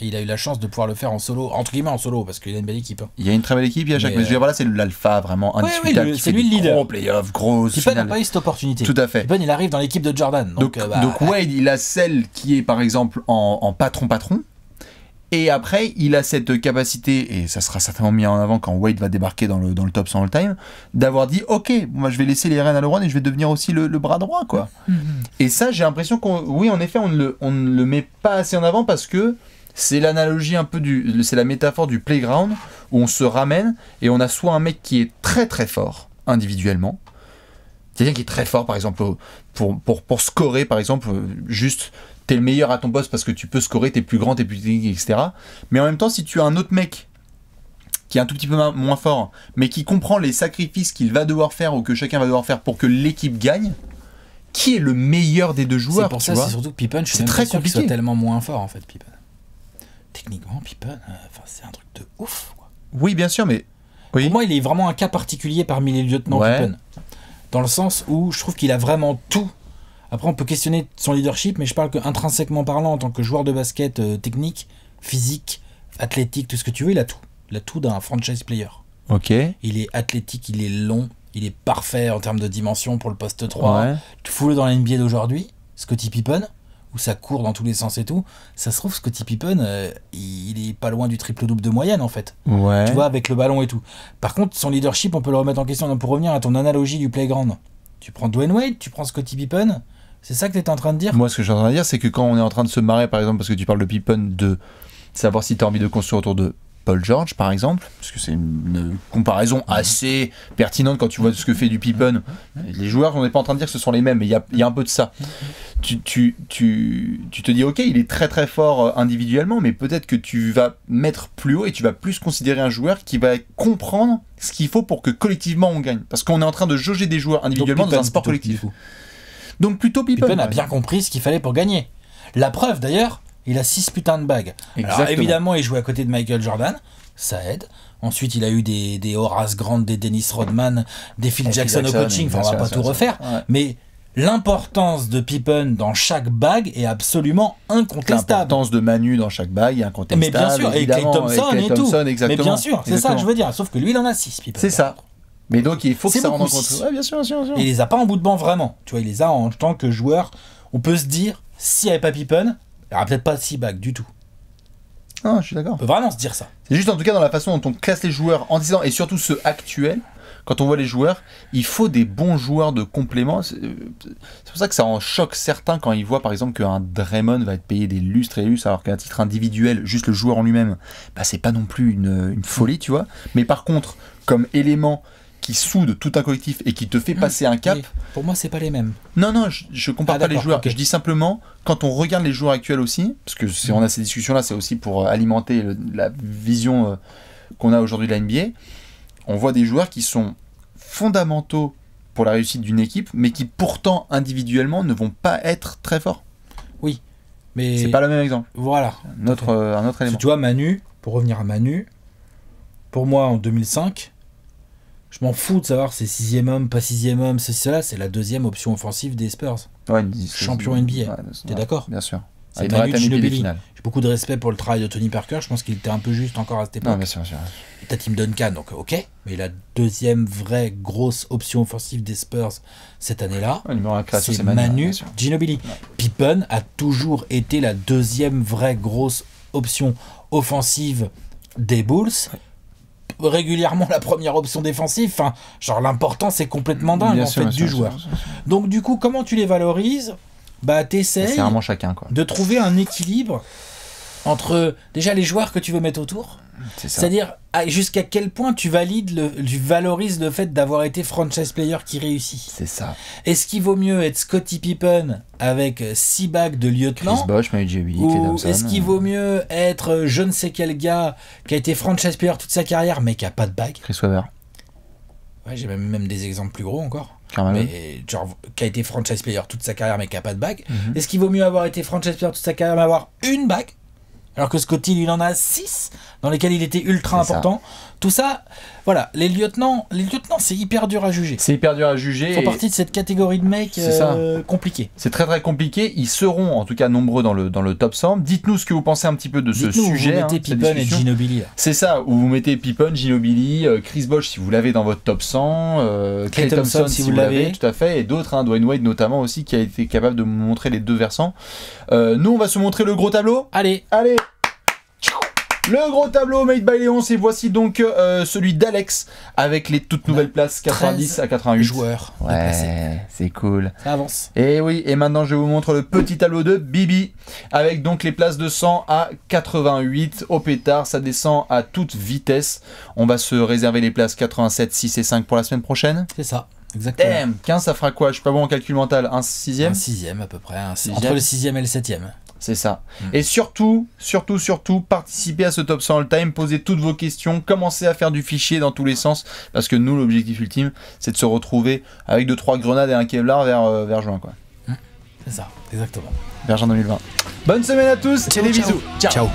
et il a eu la chance de pouvoir le faire en solo, entre guillemets en solo, parce qu'il a une belle équipe. Hein. Il y a une très belle équipe, il y a Jacques. Mais, je euh, voilà, c'est l'alpha vraiment indiscutable. c'est lui le leader. Gros playoff, gros. Pippen n'a pas eu cette opportunité. Tout à fait. il arrive dans l'équipe de Jordan. Euh, bah, donc, Wade, il a celle qui est par exemple en patron-patron. Et après, il a cette capacité, et ça sera certainement mis en avant quand Wade va débarquer dans le, dans le top 100 all-time, d'avoir dit Ok, moi je vais laisser les rênes à LeBron et je vais devenir aussi le, bras droit. quoi. Mm-hmm. Et ça, j'ai l'impression qu'on. Oui, en effet, on ne, le, on ne le met pas assez en avant parce que c'est l'analogie un peu du. C'est la métaphore du playground où on se ramène et on a soit un mec qui est très très fort individuellement, quelqu'un qui est très fort par exemple pour, pour, scorer par exemple, euh, juste t'es le meilleur à ton poste parce que tu peux scorer, t'es plus grand, t'es plus technique, etc. Mais en même temps, si tu as un autre mec qui est un tout petit peu moins fort, mais qui comprend les sacrifices qu'il va devoir faire ou que chacun va devoir faire pour que l'équipe gagne, qui est le meilleur des deux joueurs C'est pour ça, c'est surtout Pippen, je suis très compliqué. Soit tellement moins fort en fait, Pippen techniquement, Pippen, euh, enfin, c'est un truc de ouf. Oui, bien sûr, mais. Pour moi, il est vraiment un cas particulier parmi les lieutenants Pippen. Dans le sens où je trouve qu'il a vraiment tout. Après, on peut questionner son leadership, mais je parle que intrinsèquement parlant, en tant que joueur de basket euh, technique, physique, athlétique, tout ce que tu veux, il a tout. Il a tout d'un franchise player. Ok. Il est athlétique, il est long, il est parfait en termes de dimension pour le poste 3. Tu fous-le dans l'NBA d'aujourd'hui, Scotty Pippen où ça court dans tous les sens et tout, ça se trouve, Scotty Pippen, euh, il est pas loin du triple-double de moyenne, en fait. Ouais. Tu vois, avec le ballon et tout. Par contre, son leadership, on peut le remettre en question. pour revenir à ton analogie du playground, tu prends Dwayne Wade, tu prends Scotty Pippen, c'est ça que tu es en train de dire Moi, ce que je suis en train de dire, c'est que quand on est en train de se marrer, par exemple, parce que tu parles de Pippen, de savoir si tu as envie de construire autour de Paul George, par exemple, parce que c'est une comparaison mhm. assez pertinente quand tu vois ce que fait du Pippen. Les joueurs, on n'est pas en train de dire que ce sont les mêmes, mais il y, a, un peu de ça. Tu, te dis, ok, il est très très fort euh, individuellement, mais peut-être que tu vas mettre plus haut et tu vas plus considérer un joueur qui va comprendre ce qu'il faut pour que collectivement on gagne. Parce qu'on est en train de jauger des joueurs individuellement dans un sport collectif. Donc plutôt Pippen a bien compris ce qu'il fallait pour gagner. La preuve d'ailleurs, il a 6 putains de bagues. Alors évidemment, il jouait à côté de Michael Jordan, ça aide. Ensuite, il a eu des, Horace Grant, des Dennis Rodman, des Phil Jackson, au coaching, enfin, on va pas tout refaire. Mais l'importance de Pippen dans chaque bague est absolument incontestable. L'importance de Manu dans chaque bague est incontestable. Mais bien sûr, et Clay Thompson et, tout. Exactement. Mais bien sûr, c'est ça que je veux dire. Sauf que lui, il en a 6, Pippen. C'est ça. Mais donc, il faut que ça en rencontre. Ouais, bien sûr, bien sûr, il les a pas en bout de banc vraiment. Tu vois, il les a en tant que joueur. On peut se dire, s'il n'y avait pas Pippen, il n'y aura peut-être pas si bac du tout. Ah, je suis d'accord. On peut vraiment se dire ça. C'est juste en tout cas dans la façon dont on classe les joueurs en disant, et surtout ceux actuels, quand on voit les joueurs, il faut des bons joueurs de complément. C'est euh, pour ça que ça en choque certains quand ils voient par exemple qu'un Draymond va être payé des lustres et lustres, alors qu'à titre individuel, juste le joueur en lui-même, bah, c'est pas non plus une folie, tu vois. Mais par contre, comme élément qui soude tout un collectif et qui te fait ah, passer un cap. pour moi, c'est pas les mêmes. Non, non, je, je compare ah, pas les joueurs. Je dis simplement, quand on regarde les joueurs actuels aussi, parce que si on a ces discussions-là, c'est aussi pour euh, alimenter la vision euh, qu'on a aujourd'hui de la NBA. On voit des joueurs qui sont fondamentaux pour la réussite d'une équipe, mais qui pourtant individuellement ne vont pas être très forts. Oui, mais c'est pas le même exemple. Voilà, notre, un autre euh, élément. Tu vois, Manu, pour revenir à Manu, pour moi en 2005, je m'en fous de savoir c'est sixième homme, pas sixième homme, c'est cela, c'est la deuxième option offensive des Spurs. Champion NBA. T'es d'accord Bien sûr. C'est Manu Ginobili. J'ai beaucoup de respect pour le travail de Tony Parker. Je pense qu'il était un peu juste encore à cette époque. Non, bien sûr, T'as Tim Duncan, donc ok. Mais la deuxième vraie grosse option offensive des Spurs cette année-là, c'est Manu, Ginobili. Pippen a toujours été la deuxième vraie grosse option offensive des Bulls régulièrement la première option défensive. Enfin, genre l'important c'est complètement dingue en fait du joueur. Donc du coup, comment tu les valorises Bah t'essayes. De trouver un équilibre entre déjà les joueurs que tu veux mettre autour. C'est-à-dire jusqu'à quel point tu valides, le, tu valorises le fait d'avoir été franchise player qui réussit. C'est ça. Est-ce qu'il vaut mieux être Scotty Pippen avec 6 bagues de lieutenant Chris Ou est-ce qu'il vaut euh, mieux être euh, je ne sais quel gars qui a été franchise player toute sa carrière mais qui a pas de bague Chris Webber. Ouais, j'ai même, même des exemples plus gros encore. Mais, genre, qui a été franchise player toute sa carrière mais qui a pas de bague. Mhm. Est-ce qu'il vaut mieux avoir été franchise player toute sa carrière mais avoir une bague alors que Scotty, il en a 6 dans lesquels il était ultra important. Tout ça, voilà, les lieutenants, les lieutenants, c'est hyper dur à juger. C'est hyper dur à juger. Ils font partie de cette catégorie de mecs euh, compliqués. C'est très très compliqué. Ils seront en tout cas nombreux dans le, dans le top 100. Dites-nous ce que vous pensez un petit peu de ce sujet. Vous mettez hein, et Ginobili. C'est ça, où vous mettez Pippen, Ginobili, euh, Chris Bosch si vous l'avez dans votre top 100, euh, Thompson, si, vous, l'avez, tout à fait, et d'autres, hein, Dwayne Wade notamment aussi, qui a été capable de montrer les deux versants. Euh, nous, on va se montrer le gros tableau. Allez, allez. Le gros tableau made by Léon, c'est voici donc euh, celui d'Alex avec les toutes nouvelles bah, places 90 à 88 joueurs. Ouais, c'est cool. Ça avance. Et oui, et maintenant je vous montre le petit tableau de Bibi avec donc les places de 100 à 88 au pétard, ça descend à toute vitesse. On va se réserver les places 87, 6 et 5 pour la semaine prochaine. C'est ça. Exactement. 15, ça fera quoi Je suis pas bon en calcul mental. Un sixième Un sixième à peu près. Entre le sixième et le septième. C'est ça. Hmm. Et surtout, surtout, surtout, participez à ce top 100 all-time, posez toutes vos questions, commencez à faire du fichier dans tous les sens, parce que nous, l'objectif ultime, c'est de se retrouver avec 2 trois grenades et un Kevlar vers, euh, vers juin. quoi. C'est ça, exactement. Vers juin 2020. Bonne semaine à tous ciao, et bisous. ciao.